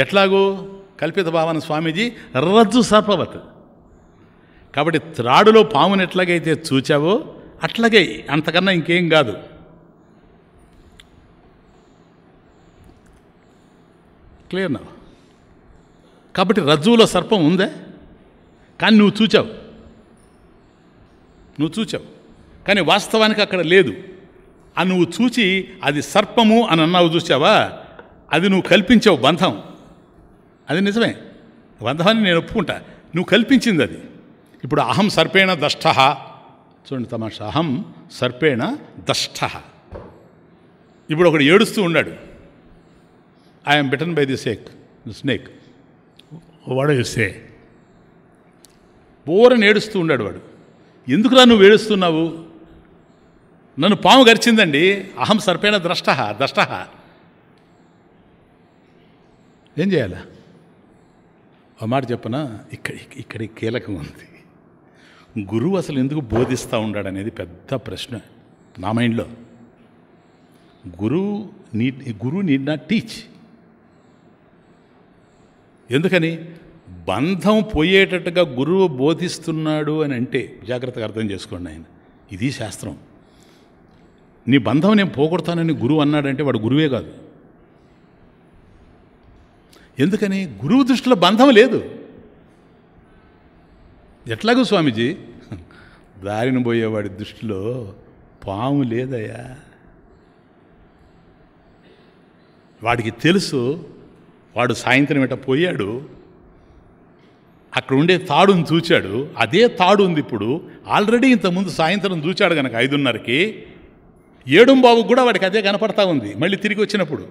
S1: ఎట్లాగో కల్పిత భావన స్వామీజీ రజ్జు సర్పవత్ కాబట్టి త్రాడులో పాముని ఎట్లాగైతే చూచావో అట్లాగే అంతకన్నా ఇంకేం కాదు క్లియర్ నా కాబట్టి రజ్జువులో సర్పం ఉందే కానీ నువ్వు చూచావు నువ్వు చూచావు కానీ వాస్తవానికి అక్కడ లేదు అని నువ్వు చూచి అది సర్పము అని అన్నావు చూసావా అది నువ్వు కల్పించావు బంధం అది నిజమే బంధాన్ని నేను ఒప్పుకుంటా నువ్వు కల్పించింది అది ఇప్పుడు అహం సర్పేణ దష్ట చూడండి తమాషా అహం సర్పేణ దష్ట ఇప్పుడు ఒకడు ఏడుస్తూ ఉన్నాడు I'm bitten by the snake snake వాడు సే బోరని ఏడుస్తూ ఉన్నాడు వాడు ఎందుకురా నువ్వు ఏడుస్తున్నావు నన్ను పాము గరిచిందండి అహం సర్పేణ ద్రష్ట ద్రష్ట ఏం చేయాలా ఒక మాట చెప్పనా ఇక్కడ ఇక్కడ కీలకం ఉంది గురువు అసలు ఎందుకు బోధిస్తూ ఉన్నాడు అనేది పెద్ద ప్రశ్న నా మైండ్లో గురువు నీ గురువు నీడ్ నాట్ టీచ్ ఎందుకని బంధం పోయేటట్టుగా గురువు బోధిస్తున్నాడు అని అంటే జాగ్రత్తగా అర్థం చేసుకోండి ఆయన ఇది శాస్త్రం నీ బంధం నేను పోగొడతానని గురువు అన్నాడంటే వాడు గురువే కాదు ఎందుకని గురువు దృష్టిలో బంధం లేదు ఎట్లాగో స్వామీజీ దారిన పోయేవాడి దృష్టిలో పాము లేదయ్యా వాడికి తెలుసు వాడు సాయంత్రం ఇట పోయాడు అక్కడ ఉండే తాడును చూచాడు అదే తాడు ఉంది ఇప్పుడు ఆల్రెడీ ఇంతకుముందు సాయంత్రం చూచాడు కనుక ఐదున్నరకి ఏడుంబాబు కూడా వాడికి అదే కనపడతా ఉంది మళ్ళీ తిరిగి వచ్చినప్పుడు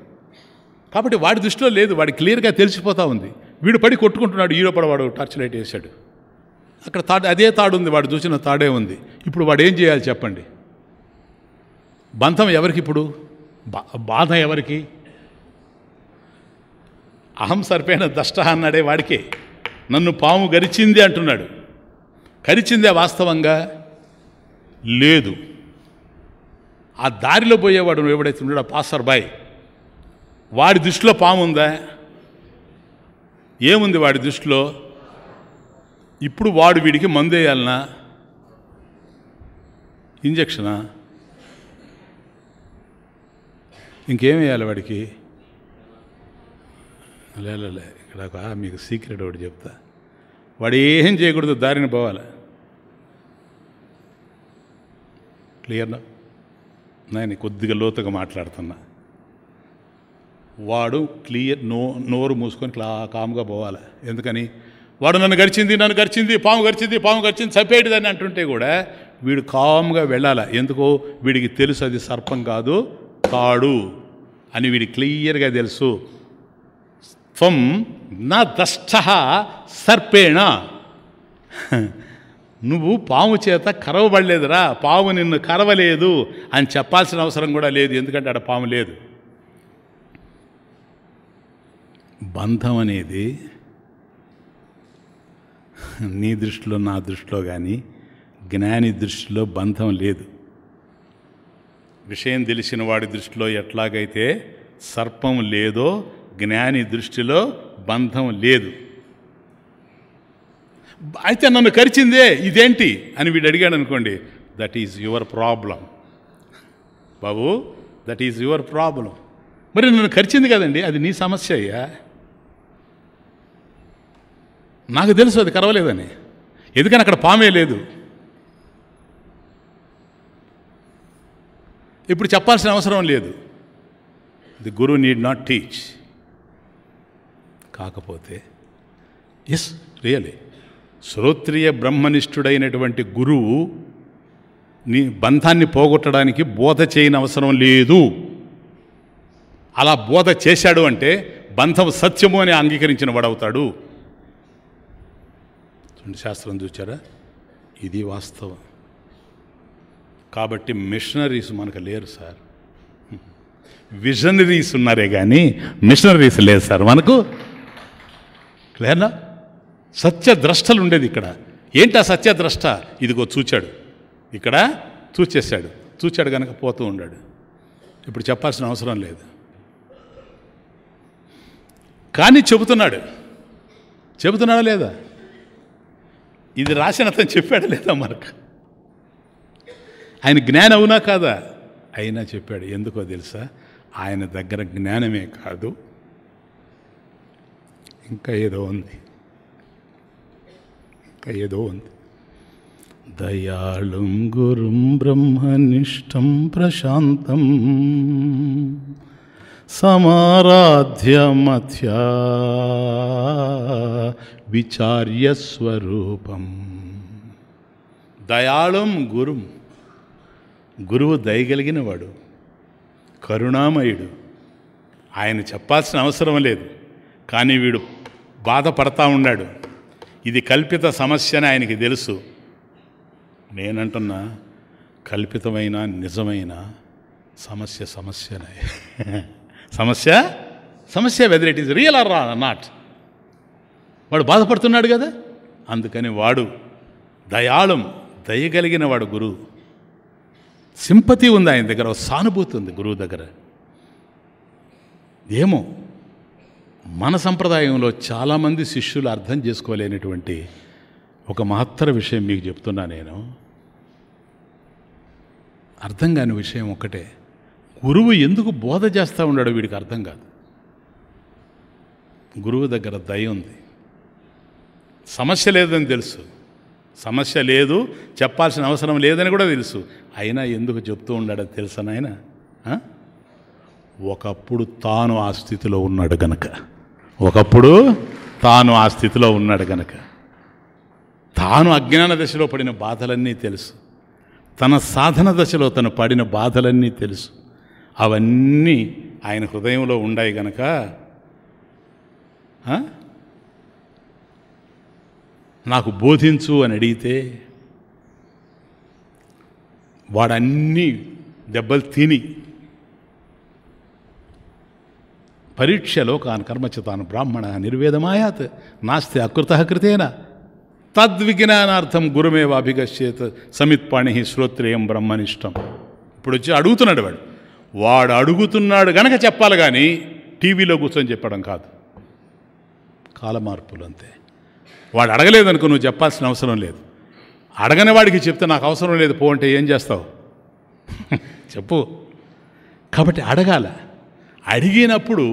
S1: కాబట్టి వాడి దృష్టిలో లేదు వాడి క్లియర్గా తెలిసిపోతూ ఉంది వీడు పడి కొట్టుకుంటున్నాడు హీరో పడవాడు టార్చ్ లైట్ వేశాడు అక్కడ తాడు అదే తాడు ఉంది వాడు చూసిన తాడే ఉంది ఇప్పుడు వాడు ఏం చేయాలి చెప్పండి బంధం ఎవరికి ఇప్పుడు బాధ ఎవరికి అహం సరిపోయిన దష్ట అన్నాడే వాడికే నన్ను పాము గరిచింది అంటున్నాడు కరిచిందే వాస్తవంగా లేదు ఆ దారిలో పోయేవాడు ఎవడైతే ఉన్నాడో పాసర్ బాయ్ వాడి దృష్టిలో పాముందా ఏముంది వాడి దృష్టిలో ఇప్పుడు వాడు వీడికి మందు వేయాలనా ఇంజక్షనా ఇంకేం వేయాలి వాడికి లేలే ఇక్కడ మీకు సీక్రెట్ ఒకటి చెప్తా వాడు ఏం చేయకూడదు దారిని పోవాలి క్లియర్నా నేను కొద్దిగా లోతుగా మాట్లాడుతున్నా వాడు క్లియర్ నో నోరు మూసుకొని క్లా కామ్గా పోవాలి ఎందుకని వాడు నన్ను గడిచింది నన్ను గడిచింది పాము గడిచింది పాము గడిచింది చంపేటిదని అంటుంటే కూడా వీడు కామ్గా వెళ్ళాలి ఎందుకో వీడికి తెలుసు అది సర్పం కాదు తాడు అని వీడి క్లియర్గా తెలుసు త్వం నా దష్ట సర్పేణ నువ్వు పాము చేత కరవబడలేదురా పాము నిన్ను కరవలేదు అని చెప్పాల్సిన అవసరం కూడా లేదు ఎందుకంటే ఆడ పాము లేదు బంధం అనేది నీ దృష్టిలో నా దృష్టిలో కానీ జ్ఞాని దృష్టిలో బంధం లేదు విషయం తెలిసిన వాడి దృష్టిలో ఎట్లాగైతే సర్పం లేదో జ్ఞాని దృష్టిలో బంధం లేదు అయితే నన్ను కరిచిందే ఇదేంటి అని వీడు అడిగాడు అనుకోండి దట్ ఈజ్ యువర్ ప్రాబ్లం బాబు దట్ ఈజ్ యువర్ ప్రాబ్లం మరి నన్ను కరిచింది కదండి అది నీ సమస్య అయ్యా నాకు తెలుసు అది కరవలేదని ఎందుకని అక్కడ పామే లేదు ఇప్పుడు చెప్పాల్సిన అవసరం లేదు the guru need not teach కాకపోతే ఎస్ రియలీ శ్రోత్రియ బ్రహ్మనిష్ఠుడైనటువంటి గురువు నీ బంధాన్ని పోగొట్టడానికి బోధ చేయని అవసరం లేదు అలా బోధ చేశాడు అంటే బంధం సత్యము అని అంగీకరించిన వాడవుతాడు శాస్త్రం చూచారా ఇది వాస్తవం కాబట్టి మిషనరీస్ మనకు లేరు సార్ విజనరీస్ ఉన్నారే కానీ మిషనరీస్ లేదు సార్ మనకు క్లియర్నా సత్యద్రష్టలు ఉండేది ఇక్కడ ఏంటి ఆ సత్యద్రష్ట ఇదిగో చూచాడు ఇక్కడ చూచేశాడు చూచాడు కనుక పోతూ ఉన్నాడు ఇప్పుడు చెప్పాల్సిన అవసరం లేదు కానీ చెబుతున్నాడు చెబుతున్నాడా లేదా ఇది రాసిన అతను చెప్పాడు లేదా మనకు ఆయన జ్ఞానం అవునా కాదా అయినా చెప్పాడు ఎందుకో తెలుసా ఆయన దగ్గర జ్ఞానమే కాదు ఇంకా ఏదో ఉంది ఏదో ఉంది దయాళుం గురుం బ్రహ్మనిష్టం ప్రశాంతం సమారాధ్యమథ్యా విచార్యస్వరూపం దయాళం గురుం గురువు దయగలిగినవాడు కరుణామయుడు ఆయన చెప్పాల్సిన అవసరం లేదు కానీ వీడు బాధపడతా ఉన్నాడు ఇది కల్పిత సమస్య అని ఆయనకి తెలుసు నేనంటున్నా కల్పితమైన నిజమైన సమస్య సమస్య సమస్య సమస్య whether it is real or not వాడు బాధపడుతున్నాడు కదా అందుకని వాడు దయాళం దయగలిగిన వాడు గురువు సింపతి ఉంది ఆయన దగ్గర సానుభూతి ఉంది గురువు దగ్గర ఏమో మన సంప్రదాయంలో చాలామంది శిష్యులు అర్థం చేసుకోలేనటువంటి ఒక మహత్తర విషయం మీకు చెప్తున్నా నేను అర్థం కాని విషయం ఒక్కటే గురువు ఎందుకు బోధ చేస్తూ ఉన్నాడో వీడికి అర్థం కాదు గురువు దగ్గర దయ ఉంది సమస్య లేదని తెలుసు సమస్య లేదు చెప్పాల్సిన అవసరం లేదని కూడా తెలుసు అయినా ఎందుకు చెప్తూ ఉన్నాడో తెలుసా నాయన ఒకప్పుడు తాను ఆ స్థితిలో ఉన్నాడు గనక ఒకప్పుడు తాను ఆ స్థితిలో ఉన్నాడు కనుక తాను అజ్ఞాన దశలో పడిన బాధలన్నీ తెలుసు తన సాధన దశలో తను పడిన బాధలన్నీ తెలుసు అవన్నీ ఆయన హృదయంలో ఉండాయి గనక నాకు బోధించు అని అడిగితే వాడన్నీ దెబ్బలు తిని పరీక్ష లోకాన్ కర్మచితాన్ బ్రాహ్మణ నిర్వేదమాయాత్ నాస్తి అకృత కృతేన తద్విజ్ఞానార్థం గురుమేవ అభిగశ్యేత్ సమిత్పాణి శ్రోత్రేయం బ్రహ్మనిష్టం ఇప్పుడు వచ్చి అడుగుతున్నాడు వాడు వాడు అడుగుతున్నాడు గనక చెప్పాలి కానీ టీవీలో కూర్చొని చెప్పడం కాదు కాలమార్పులు అంతే వాడు అడగలేదనుకో నువ్వు చెప్పాల్సిన అవసరం లేదు అడగని వాడికి చెప్తే నాకు అవసరం లేదు పో అంటే ఏం చేస్తావు చెప్పు కాబట్టి అడగాల అడిగినప్పుడు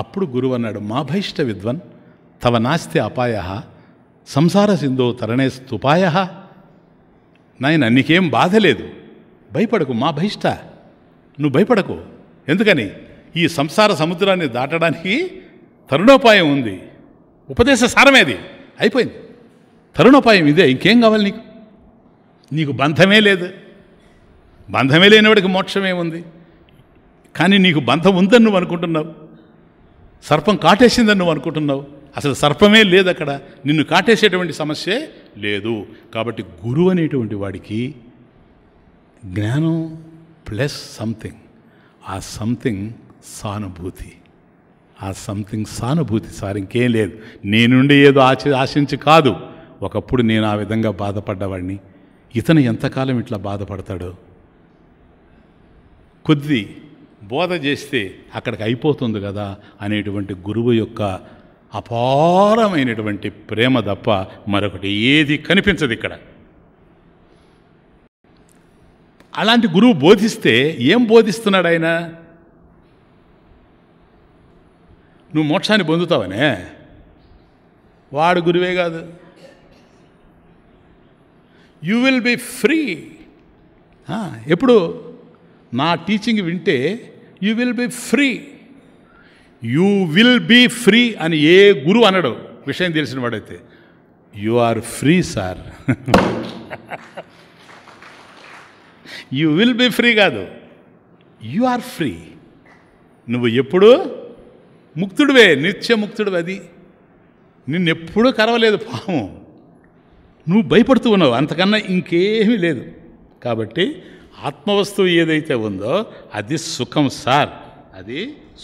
S1: అప్పుడు గురువు అన్నాడు మా భైష్ట విద్వన్ తవ నాస్తి అపాయ సంసార సింధో తరణే స్తుపాయ నాయన నీకేం బాధ లేదు భయపడకు మా భయిష్ట నువ్వు భయపడకు ఎందుకని ఈ సంసార సముద్రాన్ని దాటడానికి తరుణోపాయం ఉంది ఉపదేశ సారమేది అయిపోయింది తరుణోపాయం ఇదే ఇంకేం కావాలి నీకు నీకు బంధమే లేదు బంధమే లేనివాడికి మోక్షమే ఉంది కానీ నీకు బంధం ఉందని నువ్వు అనుకుంటున్నావు సర్పం కాటేసిందని నువ్వు అనుకుంటున్నావు అసలు సర్పమే లేదు అక్కడ నిన్ను కాటేసేటువంటి సమస్యే లేదు కాబట్టి గురువు అనేటువంటి వాడికి జ్ఞానం ప్లస్ సంథింగ్ ఆ సంథింగ్ సానుభూతి ఆ సంథింగ్ సానుభూతి సార్ ఇంకేం లేదు నేనుండి ఏదో ఆచ ఆశించి కాదు ఒకప్పుడు నేను ఆ విధంగా బాధపడ్డవాడిని ఇతను ఎంతకాలం ఇట్లా బాధపడతాడో కొద్ది బోధ చేస్తే అక్కడికి అయిపోతుంది కదా అనేటువంటి గురువు యొక్క అపారమైనటువంటి ప్రేమ తప్ప మరొకటి ఏది కనిపించదు ఇక్కడ అలాంటి గురువు బోధిస్తే ఏం బోధిస్తున్నాడు ఆయన నువ్వు మోక్షాన్ని పొందుతావనే వాడు గురువే కాదు యు విల్ బి ఫ్రీ ఎప్పుడు నా టీచింగ్ వింటే you will be free you will be free అని ఏ గురువు అనడు విషయం తెలిసిన వాడైతే you are free sir you will be free కాదు యు ఆర్ ఫ్రీ నువ్వు ఎప్పుడు ముక్తుడివే నిత్య ముక్తుడు అది నిన్నెప్పుడూ కరవలేదు పాము నువ్వు భయపడుతూ ఉన్నావు అంతకన్నా ఇంకేమీ లేదు కాబట్టి ఆత్మవస్తువు ఏదైతే ఉందో అది సుఖం సార్ అది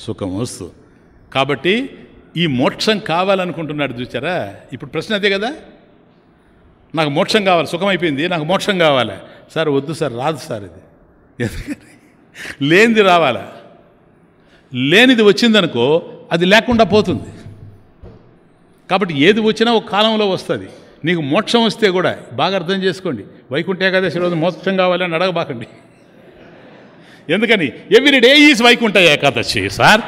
S1: సుఖం వస్తు కాబట్టి ఈ మోక్షం కావాలనుకుంటున్నాడు చూసారా ఇప్పుడు ప్రశ్న అదే కదా నాకు మోక్షం కావాలి సుఖం అయిపోయింది నాకు మోక్షం కావాలి సార్ వద్దు సార్ రాదు సార్ ఇది లేనిది రావాలా లేనిది వచ్చిందనుకో అది లేకుండా పోతుంది కాబట్టి ఏది వచ్చినా ఒక కాలంలో వస్తుంది నీకు మోక్షం వస్తే కూడా బాగా అర్థం చేసుకోండి వైకుంఠ ఏకాదశి రోజు మోక్షం కావాలని అడగబాకండి ఎందుకని every day is Vaikuntha Ekadashi sir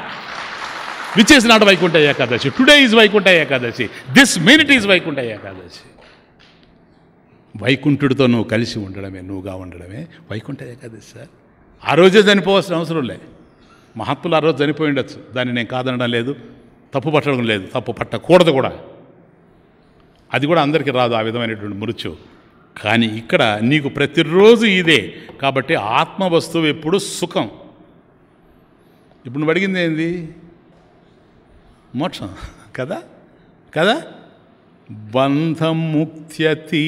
S1: which is not Vaikuntha Ekadashi today is Vaikuntha Ekadashi this minute is Vaikuntha Ekadashi వైకుంఠుడితో నువ్వు కలిసి ఉండడమే నువ్వుగా ఉండడమే వైకుంఠ ఏకాదశి సార్ ఆ రోజే చనిపోవాల్సిన అవసరం లే మహాత్ములు ఆ రోజు చనిపోయి ఉండొచ్చు దాన్ని నేను కాదనడం లేదు తప్పు పట్టడం లేదు తప్పు పట్టకూడదు కూడా అది కూడా అందరికీ రాదు ఆ విధమైనటువంటి మృత్యు కానీ ఇక్కడ నీకు ప్రతిరోజు ఇదే కాబట్టి ఆత్మ వస్తువు ఎప్పుడు సుఖం ఇప్పుడు నువ్వు అడిగింది ఏంది మోక్షం కదా కదా బంధం ముక్త్యతి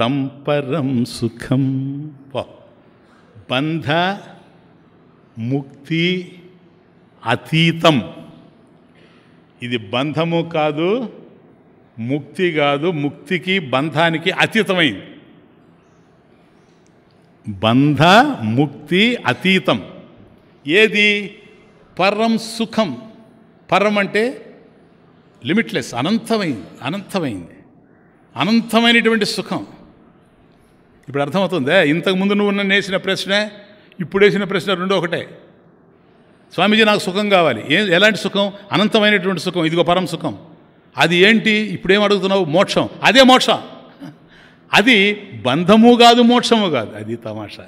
S1: తంపరం సుఖం బంధ ముక్తి అతీతం ఇది బంధము కాదు ముక్తి కాదు ముక్తికి బంధానికి అతీతమైంది బంధ ముక్తి అతీతం ఏది పరం సుఖం పరం అంటే లిమిట్లెస్ అనంతమైంది అనంతమైంది అనంతమైనటువంటి సుఖం ఇప్పుడు అర్థమవుతుందే ఇంతకుముందు నువ్వు నన్ను వేసిన ప్రశ్న ఇప్పుడు వేసిన ప్రశ్న రెండో ఒకటే స్వామీజీ నాకు సుఖం కావాలి ఏ ఎలాంటి సుఖం అనంతమైనటువంటి సుఖం ఇదిగో పరం సుఖం అది ఏంటి ఇప్పుడేం అడుగుతున్నావు మోక్షం అదే మోక్షం అది బంధము కాదు మోక్షము కాదు అది తమాషా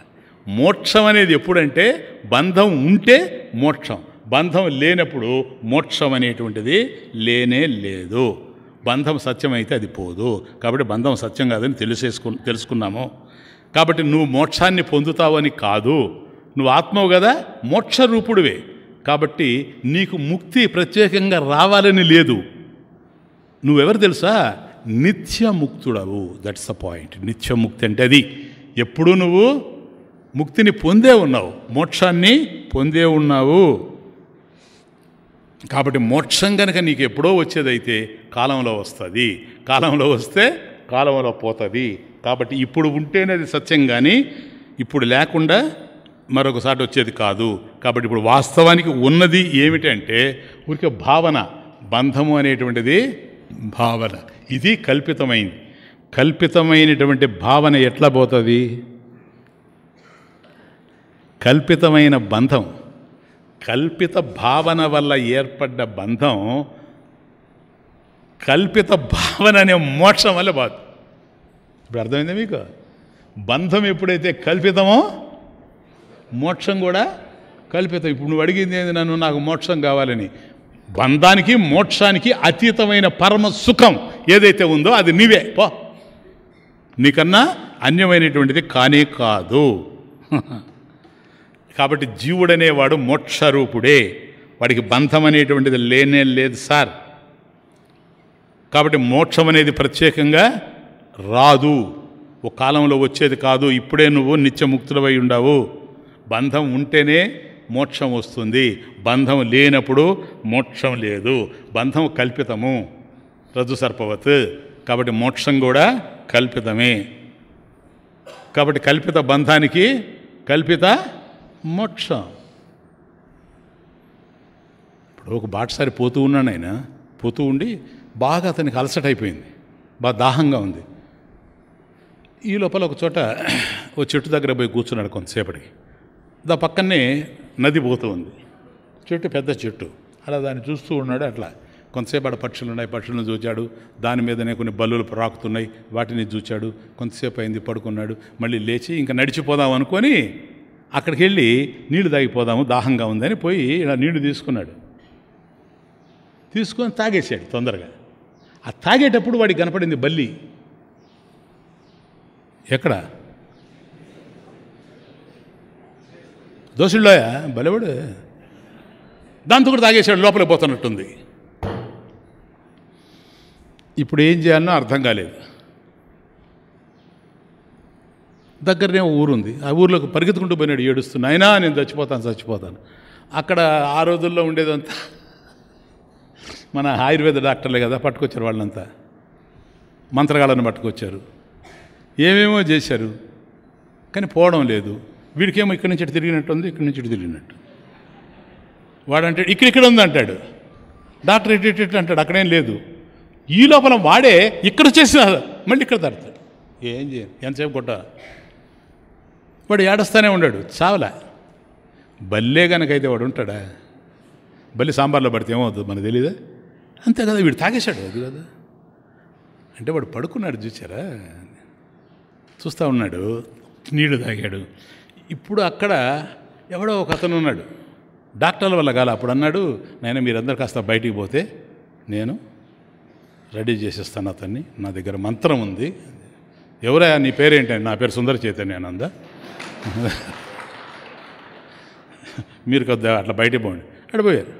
S1: మోక్షం అనేది ఎప్పుడంటే బంధం ఉంటే మోక్షం బంధం లేనప్పుడు మోక్షం అనేటువంటిది లేనే లేదు బంధం సత్యమైతే అది పోదు కాబట్టి బంధం సత్యం కాదని తెలిసేసుకు తెలుసుకున్నాము కాబట్టి నువ్వు మోక్షాన్ని పొందుతావని కాదు నువ్వు ఆత్మవు కదా మోక్ష రూపుడివే కాబట్టి నీకు ముక్తి ప్రత్యేకంగా రావాలని లేదు నువ్వెవరు తెలుసా నిత్యముక్తుడవు దట్స్ అ పాయింట్ నిత్యముక్తి అంటే అది ఎప్పుడూ నువ్వు ముక్తిని పొందే ఉన్నావు మోక్షాన్ని పొందే ఉన్నావు కాబట్టి మోక్షం కనుక నీకు ఎప్పుడో వచ్చేదైతే కాలంలో వస్తుంది కాలంలో వస్తే కాలంలో పోతుంది కాబట్టి ఇప్పుడు ఉంటేనే అది సత్యం కానీ ఇప్పుడు లేకుండా మరొకసారి వచ్చేది కాదు కాబట్టి ఇప్పుడు వాస్తవానికి ఉన్నది ఏమిటంటే ఊరికే భావన బంధము అనేటువంటిది భావన ఇది కల్పితమైంది కల్పితమైనటువంటి భావన ఎట్లా పోతుంది కల్పితమైన బంధం కల్పిత భావన వల్ల ఏర్పడ్డ బంధం కల్పిత భావన అనే మోక్షం వల్ల బాధ ఇప్పుడు అర్థమైంది మీకు బంధం ఎప్పుడైతే కల్పితమో మోక్షం కూడా కల్పితం ఇప్పుడు నువ్వు అడిగింది ఏంది నన్ను నాకు మోక్షం కావాలని బంధానికి మోక్షానికి అతీతమైన పరమ సుఖం ఏదైతే ఉందో అది నీవే పో నీకన్నా అన్యమైనటువంటిది కానే కాదు కాబట్టి జీవుడనేవాడు మోక్షరూపుడే వాడికి బంధం అనేటువంటిది లేనే లేదు సార్ కాబట్టి మోక్షం అనేది ప్రత్యేకంగా రాదు ఓ కాలంలో వచ్చేది కాదు ఇప్పుడే నువ్వు నిత్యముక్తులవై ఉండవు బంధం ఉంటేనే మోక్షం వస్తుంది బంధం లేనప్పుడు మోక్షం లేదు బంధం కల్పితము రజు సర్పవత్ కాబట్టి మోక్షం కూడా కల్పితమే కాబట్టి కల్పిత బంధానికి కల్పిత మోక్షం ఇప్పుడు ఒక బాటసారి పోతూ ఉన్నాను ఆయన పోతూ ఉండి బాగా అతనికి అలసటైపోయింది బాగా దాహంగా ఉంది ఈ లోపల ఒక చోట ఓ చెట్టు దగ్గర పోయి కూర్చున్నాడు కొంతసేపటికి దా పక్కనే నది పోతూ ఉంది చెట్టు పెద్ద చెట్టు అలా దాన్ని చూస్తూ ఉన్నాడు అట్లా కొంతసేపు ఆడ పక్షులు ఉన్నాయి పక్షులను చూచాడు దాని మీదనే కొన్ని బల్లులు రాకుతున్నాయి వాటిని చూచాడు కొంతసేపు అయింది పడుకున్నాడు మళ్ళీ లేచి ఇంకా నడిచిపోదాం అనుకొని అక్కడికి వెళ్ళి నీళ్లు తాగిపోదాము దాహంగా ఉందని పోయి ఇలా నీళ్లు తీసుకున్నాడు తీసుకొని తాగేశాడు తొందరగా ఆ తాగేటప్పుడు వాడికి కనపడింది బల్లి ఎక్కడ దోషుల్లోయా బలవాడు దాంతో కూడా తాగేశాడు లోపలికి పోతున్నట్టుంది ఇప్పుడు ఏం చేయాలనో అర్థం కాలేదు దగ్గరనే ఊరుంది ఆ ఊర్లోకి పరిగెత్తుకుంటూ పోయినాడు ఏడుస్తున్నా అయినా నేను చచ్చిపోతాను చచ్చిపోతాను అక్కడ ఆ రోజుల్లో ఉండేదంతా మన ఆయుర్వేద డాక్టర్లే కదా పట్టుకొచ్చారు వాళ్ళంతా మంత్రగాళ్ళని పట్టుకొచ్చారు ఏమేమో చేశారు కానీ పోవడం లేదు వీడికేమో ఇక్కడి నుంచి తిరిగినట్టు ఉంది ఇక్కడి నుంచి తిరిగినట్టు ఇక్కడ ఇక్కడ ఉంది అంటాడు డాక్టర్ ఎటు అంటాడు అక్కడేం లేదు ఈ లోపల వాడే ఇక్కడ చేసిన మళ్ళీ ఇక్కడ తడతాడు ఏం చేయ ఎంతసేపు కొట్ట వాడు ఏడస్తానే ఉన్నాడు చావలా బల్లే కనుకైతే వాడు ఉంటాడా బల్లి సాంబార్లో పడితే ఏమవుతుంది మనకు తెలీదా అంతే కదా వీడు తాగేశాడు అది కదా అంటే వాడు పడుకున్నాడు చూసారా చూస్తూ ఉన్నాడు నీళ్లు తాగాడు ఇప్పుడు అక్కడ ఎవడో ఒక అతను ఉన్నాడు డాక్టర్ల వల్ల కాల అప్పుడు అన్నాడు నేను మీరందరు కాస్త బయటికి పోతే నేను రెడీ చేసేస్తాను అతన్ని నా దగ్గర మంత్రం ఉంది ఎవరా నీ పేరేంటండి నా పేరు సుందర చైతన్య ఆనంద మీరు కొద్దిగా అట్లా బయటికి పోండి అడిపోయారు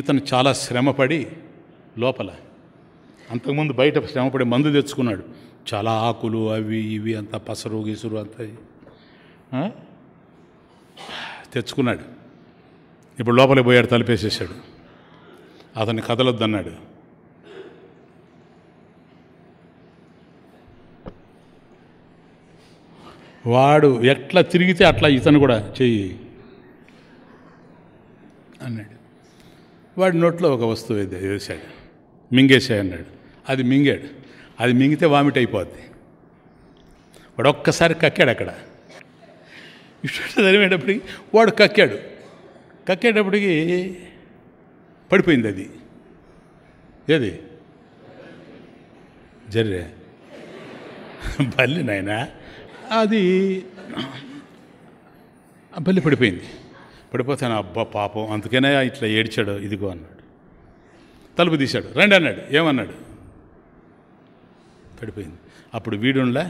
S1: ఇతను చాలా శ్రమపడి లోపల అంతకుముందు బయట శ్రమపడి మందు తెచ్చుకున్నాడు చాలా ఆకులు అవి ఇవి అంత పసరు గిసురు అంత తెచ్చుకున్నాడు ఇప్పుడు లోపలికి పోయాడు తలిపేసేసాడు అతన్ని కదలొద్దన్నాడు వాడు ఎట్లా తిరిగితే అట్లా ఇతను కూడా చెయ్యి అన్నాడు వాడి నోట్లో ఒక వస్తువు వేసాడు మింగేసాయి అన్నాడు అది మింగాడు అది మింగితే వామిట్ అయిపోద్ది వాడు ఒక్కసారి కక్కాడు అక్కడ ఇష్ట చదివేటప్పటికి వాడు కక్కాడు కక్కేటప్పటికి పడిపోయింది అది ఏది జర్రే బల్లి నాయన అది బల్లి పడిపోయింది పడిపోతాను అబ్బా పాపం అందుకనే ఇట్లా ఏడ్చాడు ఇదిగో అన్నాడు తలుపు తీశాడు రండి అన్నాడు ఏమన్నాడు పడిపోయింది అప్పుడు వీడుండ్లా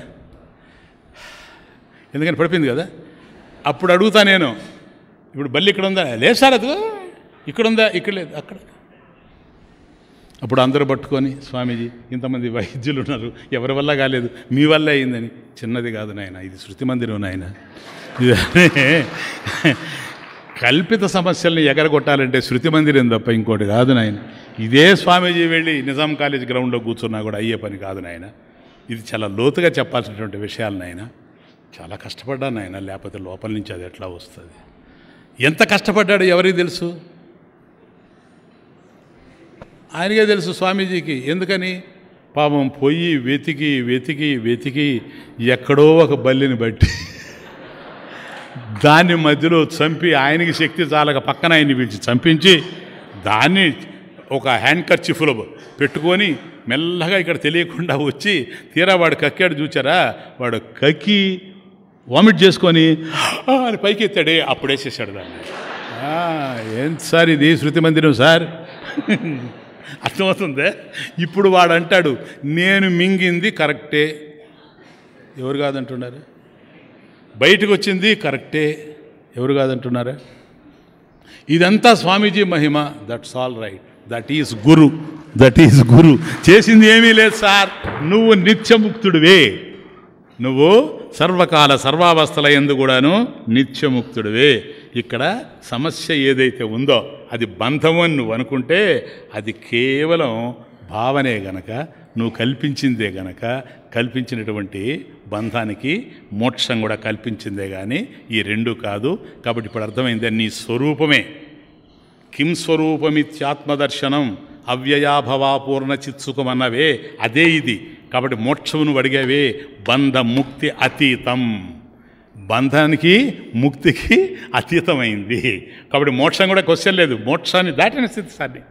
S1: ఎందుకంటే పడిపోయింది కదా అప్పుడు అడుగుతా నేను ఇప్పుడు బల్లి ఇక్కడ ఉందా లేదు సార్ అది ఇక్కడ ఉందా ఇక్కడ లేదు అక్కడ అప్పుడు అందరూ పట్టుకొని స్వామీజీ ఇంతమంది వైద్యులు ఉన్నారు ఎవరి వల్ల కాలేదు మీ వల్ల అయిందని చిన్నది కాదు నాయన ఇది శృతి మందిరం నాయన కల్పిత సమస్యల్ని ఎగరగొట్టాలంటే శృతి మందిరం తప్ప ఇంకోటి కాదు నాయన ఇదే స్వామీజీ వెళ్ళి నిజాం కాలేజ్ గ్రౌండ్లో కూర్చున్నా కూడా అయ్యే పని కాదు నాయన ఇది చాలా లోతుగా చెప్పాల్సినటువంటి విషయాలు నాయన చాలా కష్టపడ్డాను ఆయన లేకపోతే లోపల నుంచి అది ఎట్లా వస్తుంది ఎంత కష్టపడ్డాడు ఎవరికి తెలుసు ఆయనకే తెలుసు స్వామీజీకి ఎందుకని పాపం పోయి వెతికి వెతికి వెతికి ఎక్కడో ఒక బల్లిని బట్టి దాన్ని మధ్యలో చంపి ఆయనకి శక్తి చాలక పక్కన ఆయన్ని పిలిచి చంపించి దాన్ని ఒక హ్యాండ్ కర్చిఫ్లో పెట్టుకొని మెల్లగా ఇక్కడ తెలియకుండా వచ్చి తీరా వాడు కక్కాడు చూచారా వాడు కక్కి వామిట్ చేసుకొని అని పైకి ఎత్తాడే అప్పుడేసేసాడు దాన్ని ఏం సార్ ఇది శృతి మందిరం సార్ అర్థమవుతుందే ఇప్పుడు వాడు అంటాడు నేను మింగింది కరెక్టే ఎవరు కాదంటున్నారు బయటకు వచ్చింది కరెక్టే ఎవరు కాదంటున్నారా ఇదంతా స్వామీజీ మహిమ that's all right that is guru that is guru చేసింది ఏమీ లేదు సార్ నువ్వు నిత్యముక్తుడివే నువ్వు సర్వకాల సర్వావస్థల ఎందు కూడాను నిత్యముక్తుడివే ఇక్కడ సమస్య ఏదైతే ఉందో అది బంధం అని నువ్వు అనుకుంటే అది కేవలం భావనే గనక నువ్వు కల్పించిందే గనక కల్పించినటువంటి బంధానికి మోక్షం కూడా కల్పించిందే కానీ ఈ రెండు కాదు కాబట్టి ఇప్పుడు అర్థమైంది నీ స్వరూపమే కిం స్వరూపమిత్యాత్మదర్శనం అవ్యయాభవాపూర్ణ చిత్సుకమన్నవే అదే ఇది కాబట్టి మోక్షమును అడిగేవే బంధ ముక్తి అతీతం బంధానికి ముక్తికి అతీతమైంది కాబట్టి మోక్షం కూడా క్వశ్చన్ లేదు మోక్షాన్ని దాటిన స్థితి సార్ని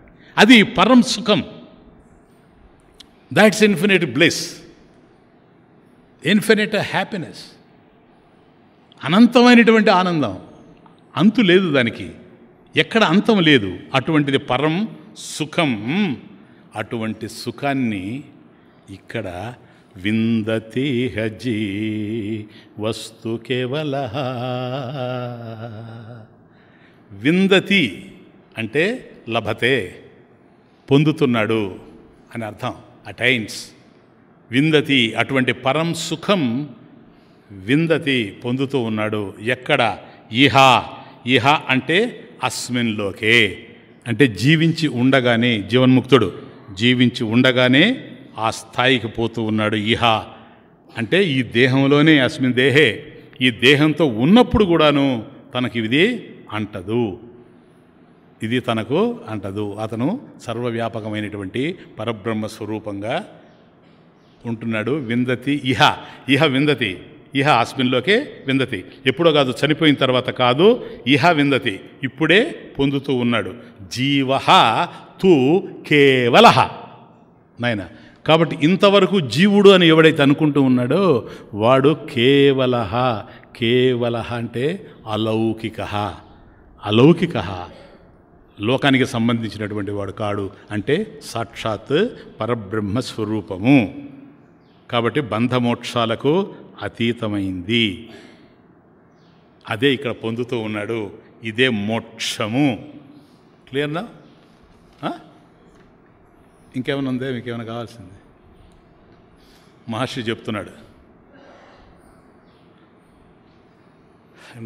S1: అది పరం సుఖం that's infinite bliss infinite happiness అనంతమైనటువంటి ఆనందం అంతు లేదు దానికి ఎక్కడ అంతం లేదు అటువంటిది పరం సుఖం అటువంటి సుఖాన్ని ఇక్కడ విందతీహ జీ వస్తు కేవల విందతి అంటే లభతే పొందుతున్నాడు అని అర్థం అటైన్స్ విందతి అటువంటి పరం సుఖం విందతి పొందుతూ ఉన్నాడు ఎక్కడ ఇహ ఇహ అంటే అస్మిన్లోకే అంటే జీవించి ఉండగానే జీవన్ముక్తుడు జీవించి ఉండగానే ఆ స్థాయికి పోతూ ఉన్నాడు ఇహ అంటే ఈ దేహంలోనే అస్మిన్ దేహే ఈ దేహంతో ఉన్నప్పుడు కూడాను తనకి ఇది అంటదు ఇది తనకు అంటదు అతను సర్వవ్యాపకమైనటువంటి పరబ్రహ్మ స్వరూపంగా ఉంటున్నాడు విందతి ఇహ ఇహ విందతి ఇహ అస్మిన్లోకే విందతి ఎప్పుడో కాదు చనిపోయిన తర్వాత కాదు ఇహ విందతి ఇప్పుడే పొందుతూ ఉన్నాడు జీవ తూ కేవలహ నాయన కాబట్టి ఇంతవరకు జీవుడు అని ఎవడైతే అనుకుంటూ ఉన్నాడో వాడు కేవలహ కేవలహ అంటే అలౌకిక అలౌకిక లోకానికి సంబంధించినటువంటి వాడు కాడు అంటే సాక్షాత్ పరబ్రహ్మస్వరూపము కాబట్టి బంధమోక్షాలకు అతీతమైంది అదే ఇక్కడ పొందుతూ ఉన్నాడు ఇదే మోక్షము క్లియర్నా ఇంకేమైనా ఉందే ఇంకేమైనా కావాల్సింది మహర్షి చెప్తున్నాడు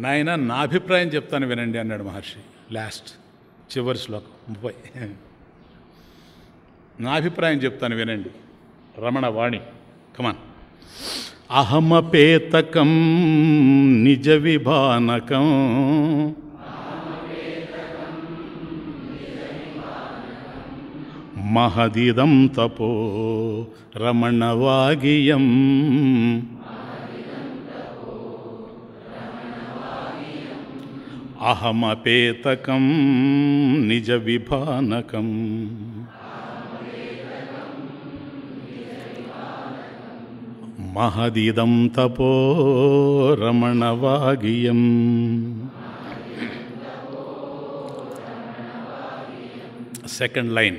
S1: నాయన నా అభిప్రాయం చెప్తాను వినండి అన్నాడు మహర్షి లాస్ట్ చివరి శ్లోకం ముప్పై నా అభిప్రాయం చెప్తాను వినండి రమణ వాణి కమాన్ निज निजविभानकम् महदीद तपो रमणवागियम् निज निजविभानकम् महदिदं तपो रमणवागियम् సెకండ్ లైన్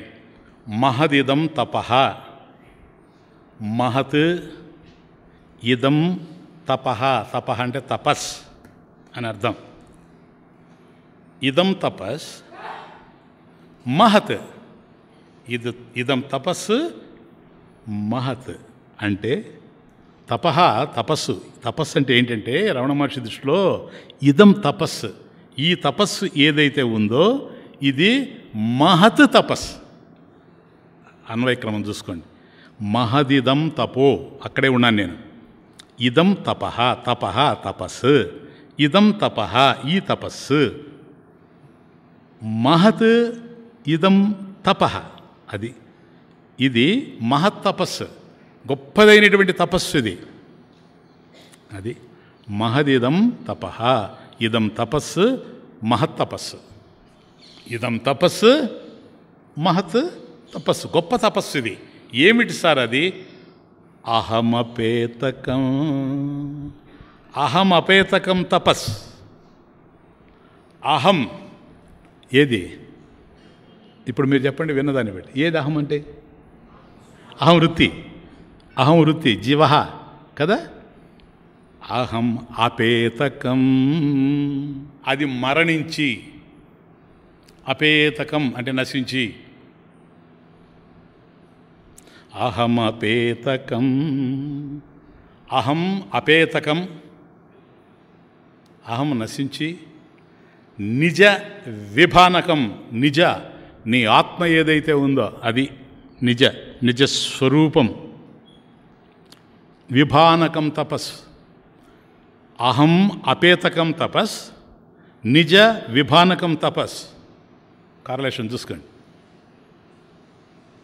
S1: మహదిదం తప మహత్ ఇదం తప తప అంటే తపస్ అని అర్థం ఇదం తపస్ మహత్ ఇది ఇదం తపస్సు మహత్ అంటే తపహ తపస్సు తపస్సు అంటే ఏంటంటే రమణ మహర్షి దృష్టిలో ఇదం తపస్సు ఈ తపస్సు ఏదైతే ఉందో ఇది మహత్ తపస్సు అన్వయక్రమం చూసుకోండి మహదిదం తపో అక్కడే ఉన్నాను నేను ఇదం తపహ తపహ తపస్సు ఇదం తపహ ఈ తపస్సు మహత్ ఇదం తపహ అది ఇది తపస్సు గొప్పదైనటువంటి తపస్సు ఇది అది మహదిదం తప ఇదం తపస్సు మహత్ తపస్సు ఇదం తపస్సు మహత్ తపస్సు గొప్ప తపస్సు ఇది ఏమిటి సార్ అది అహమపేతకం అహమపేతకం తపస్ అహం ఏది ఇప్పుడు మీరు చెప్పండి విన్నదాన్ని బట్టి ఏది అహం అంటే అహం వృత్తి అహం వృత్తి జీవ కదా అహం అపేతకం అది మరణించి అపేతకం అంటే నశించి అహం అపేతకం అహం అపేతకం అహం నశించి నిజ విభానకం నిజ నీ ఆత్మ ఏదైతే ఉందో అది నిజ నిజస్వరూపం విభానకం తపస్ అహం అపేతకం తపస్ నిజ విభానకం తపస్ కార్లేషన్ చూసుకోండి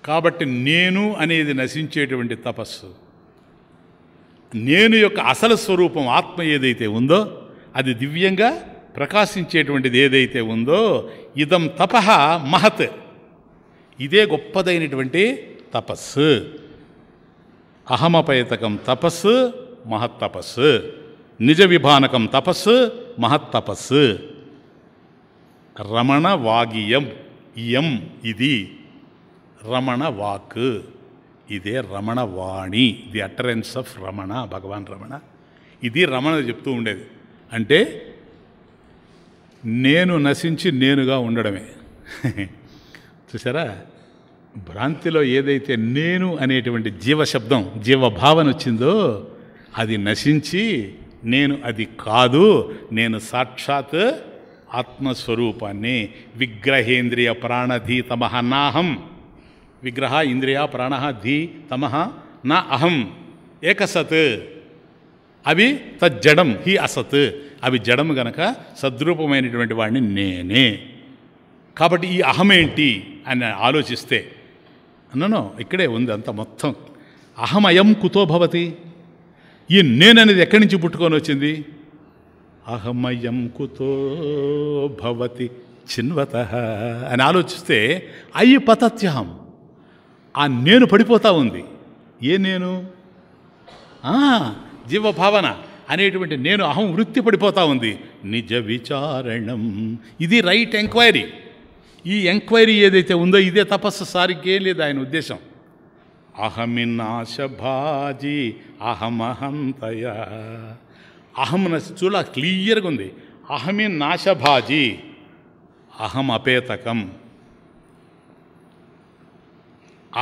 S1: కాబట్టి నేను అనేది నశించేటువంటి తపస్సు నేను యొక్క అసలు స్వరూపం ఆత్మ ఏదైతే ఉందో అది దివ్యంగా ప్రకాశించేటువంటిది ఏదైతే ఉందో ఇదం తపహ మహత్ ఇదే గొప్పదైనటువంటి తపస్సు అహమపైతకం తపస్సు మహత్తపస్సు నిజ విభానకం తపస్సు మహత్తపస్సు రమణ వాగియం ఇయం ఇది రమణ వాక్ ఇదే రమణ వాణి the utterance of Ramana Bhagavan Ramana ఇది రమణ చెప్తూ ఉండేది అంటే నేను నశించి నేనుగా ఉండడమే చూసారా భ్రాంతిలో ఏదైతే నేను అనేటువంటి జీవశబ్దం జీవభావన వచ్చిందో అది నశించి నేను అది కాదు నేను సాక్షాత్ ఆత్మస్వరూపాన్ని విగ్రహేంద్రియ ప్రాణధీ తమహ నాహం విగ్రహ ఇంద్రియ ప్రాణ ధీ తమహ నా అహం ఏకసత్ అవి తజ్జడం హి అసత్ అవి జడం గనక సద్రూపమైనటువంటి వాడిని నేనే కాబట్టి ఈ అహమేంటి అని ఆలోచిస్తే అన్ననో ఇక్కడే ఉంది అంత మొత్తం అహమయం కుతో భవతి ఈ నేననేది ఎక్కడి నుంచి పుట్టుకొని వచ్చింది అహమయం కుతో భవతి చిన్వత అని ఆలోచిస్తే అయ్యి పతత్యహం ఆ నేను పడిపోతా ఉంది ఏ నేను జీవ భావన అనేటువంటి నేను అహం వృత్తి పడిపోతా ఉంది నిజ విచారణం ఇది రైట్ ఎంక్వైరీ ఈ ఎంక్వైరీ ఏదైతే ఉందో ఇదే తపస్సు సారికే లేదు ఆయన ఉద్దేశం అహమిన్నాశభాజీ అహమహంతయ అహం చూడ క్లియర్గా ఉంది అహమిన్ నాశభాజీ అహం అపేతకం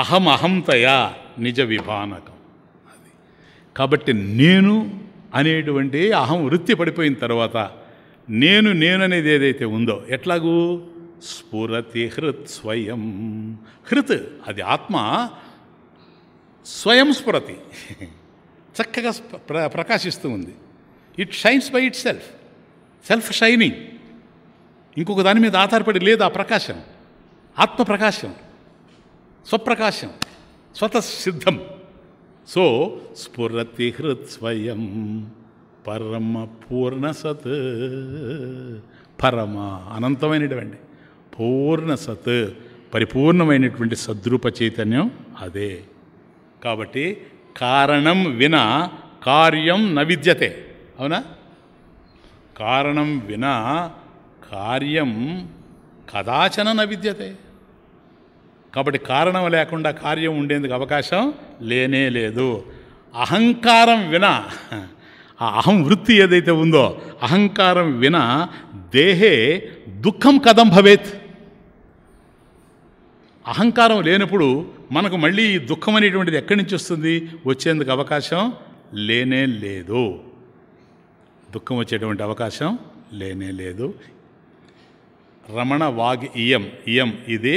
S1: అహం అహంతయా నిజ విభానకం అది కాబట్టి నేను అనేటువంటి అహం వృత్తి పడిపోయిన తర్వాత నేను నేననేది ఏదైతే ఉందో ఎట్లాగూ స్ఫురతి హృత్ స్వయం హృత్ అది ఆత్మ స్వయం స్ఫురతి చక్కగా ప్ర ప్రకాశిస్తూ ఉంది it shines by itself self shining ఇంకొక దాని మీద ఆధారపడి లేదు ఆ ప్రకాశం ఆత్మప్రకాశం స్వప్రకాశం స్వతసిద్ధం సో స్ఫురతి హృత్ స్వయం పరమ పూర్ణసత్ పరమ అనంతమైనటువంటి పూర్ణ సత్ పరిపూర్ణమైనటువంటి సద్రూప చైతన్యం అదే కాబట్టి కారణం వినా కార్యం న విద్యతే అవునా కారణం వినా కార్యం కదాచన న విద్యతే కాబట్టి కారణం లేకుండా కార్యం ఉండేందుకు అవకాశం లేనే లేదు అహంకారం వినా ఆ అహం వృత్తి ఏదైతే ఉందో అహంకారం వినా దేహే దుఃఖం కథం భవేత్ అహంకారం లేనప్పుడు మనకు మళ్ళీ దుఃఖం అనేటువంటిది ఎక్కడి నుంచి వస్తుంది వచ్చేందుకు అవకాశం లేనే లేదు దుఃఖం వచ్చేటువంటి అవకాశం లేనే లేదు రమణ వాగ్ ఇయం ఇయం ఇది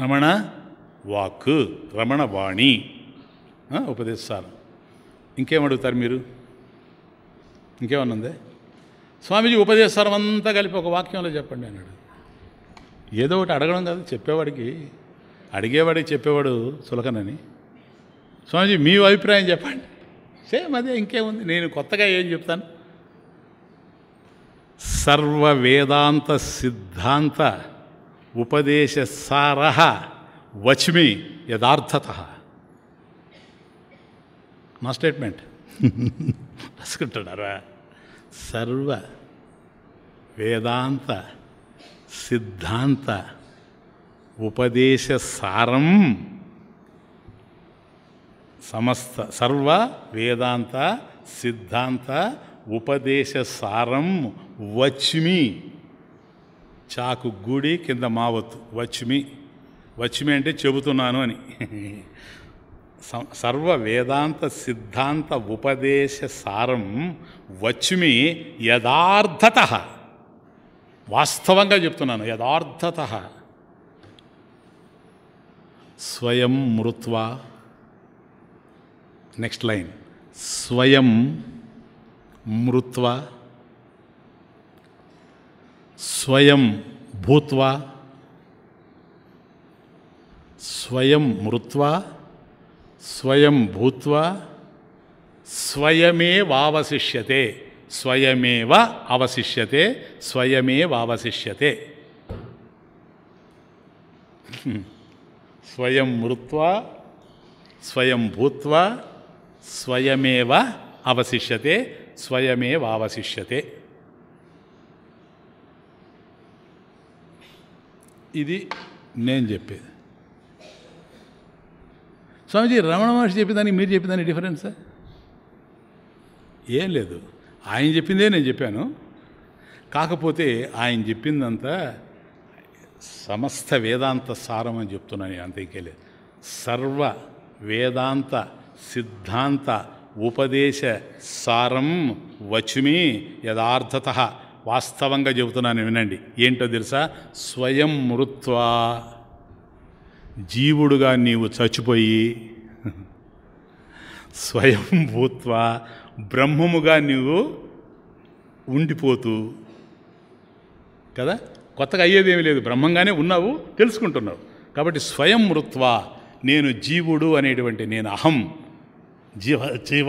S1: రమణ వాక్ రమణ వాణి ఉపదేశాలు ఇంకేమడుగుతారు మీరు ఇంకేమన్నదే స్వామీజీ ఉపదేశాలు అంతా కలిపి ఒక వాక్యంలో చెప్పండి అన్నాడు ఏదో ఒకటి అడగడం కాదు చెప్పేవాడికి అడిగేవాడే చెప్పేవాడు సులకనని స్వామిజీ మీ అభిప్రాయం చెప్పండి సేమ్ అదే ఇంకేముంది నేను కొత్తగా ఏం చెప్తాను సర్వ వేదాంత సిద్ధాంత ఉపదేశ సారహ వచ్మి యథార్థత మా స్టేట్మెంట్ రాసుకుంటున్నారా సర్వ వేదాంత సిద్ధాంత ఉపదేశ సారం సమస్త సర్వ వేదాంత సిద్ధాంత ఉపదేశ సారం వచ్మి చాకు గుడి కింద మావత్ వచ్మి వచ్మి అంటే చెబుతున్నాను అని సర్వ వేదాంత సిద్ధాంత ఉపదేశ సారం వచ్మి యథార్థత వాస్తవంగా చెప్తున్నాను యథార్థత स्वयं मृत्वा नेक्स्ट लाइन स्वयं मृत्वा स्वयं भूत्वा स्वयं मृत्वा स्वयं भूत्वा स्वयमेवावशिष्यते स्वयमेव अवशिष्यते स्वयमेव अवशिष्यते hmm. స్వయం మృత్వా స్వయం భూత్వా స్వయమేవ అవశిష్యతే స్వయమేవ అవశిష్యతే ఇది నేను చెప్పేది స్వామిజీ రమణ మహర్షి చెప్పేదానికి మీరు చెప్పేదానికి డిఫరెన్స్ ఏం లేదు ఆయన చెప్పిందే నేను చెప్పాను కాకపోతే ఆయన చెప్పిందంతా సమస్త వేదాంత సారం అని చెప్తున్నాను అంత సర్వ వేదాంత సిద్ధాంత ఉపదేశ సారం వచుమి యథార్థత వాస్తవంగా చెబుతున్నాను వినండి ఏంటో తెలుసా స్వయం మృత్వా జీవుడుగా నీవు చచ్చిపోయి స్వయం భూత్వా బ్రహ్మముగా నీవు ఉండిపోతూ కదా కొత్తగా అయ్యేదేమీ లేదు బ్రహ్మంగానే ఉన్నావు తెలుసుకుంటున్నావు కాబట్టి స్వయం మృత్వ నేను జీవుడు అనేటువంటి నేను అహం జీవ జీవ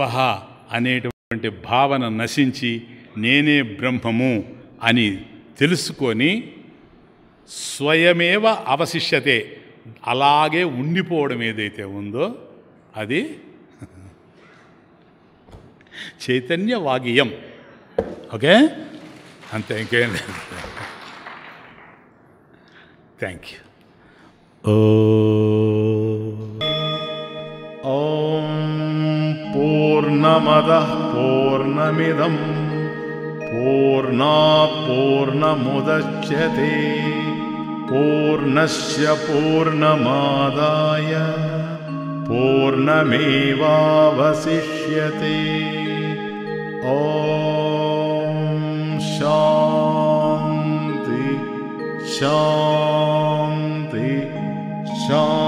S1: అనేటువంటి భావన నశించి నేనే బ్రహ్మము అని తెలుసుకొని స్వయమేవ అవశిష్యతే అలాగే ఉండిపోవడం ఏదైతే ఉందో అది చైతన్య వాగియం ఓకే అంతే ఇంకేం లేదు Thank you. Oh. Om Purnamada Purnamidam Purna Purnamudachyate Purnasya Purnamadaya Purnameva Vasishyate Om Shama Shanti Shanti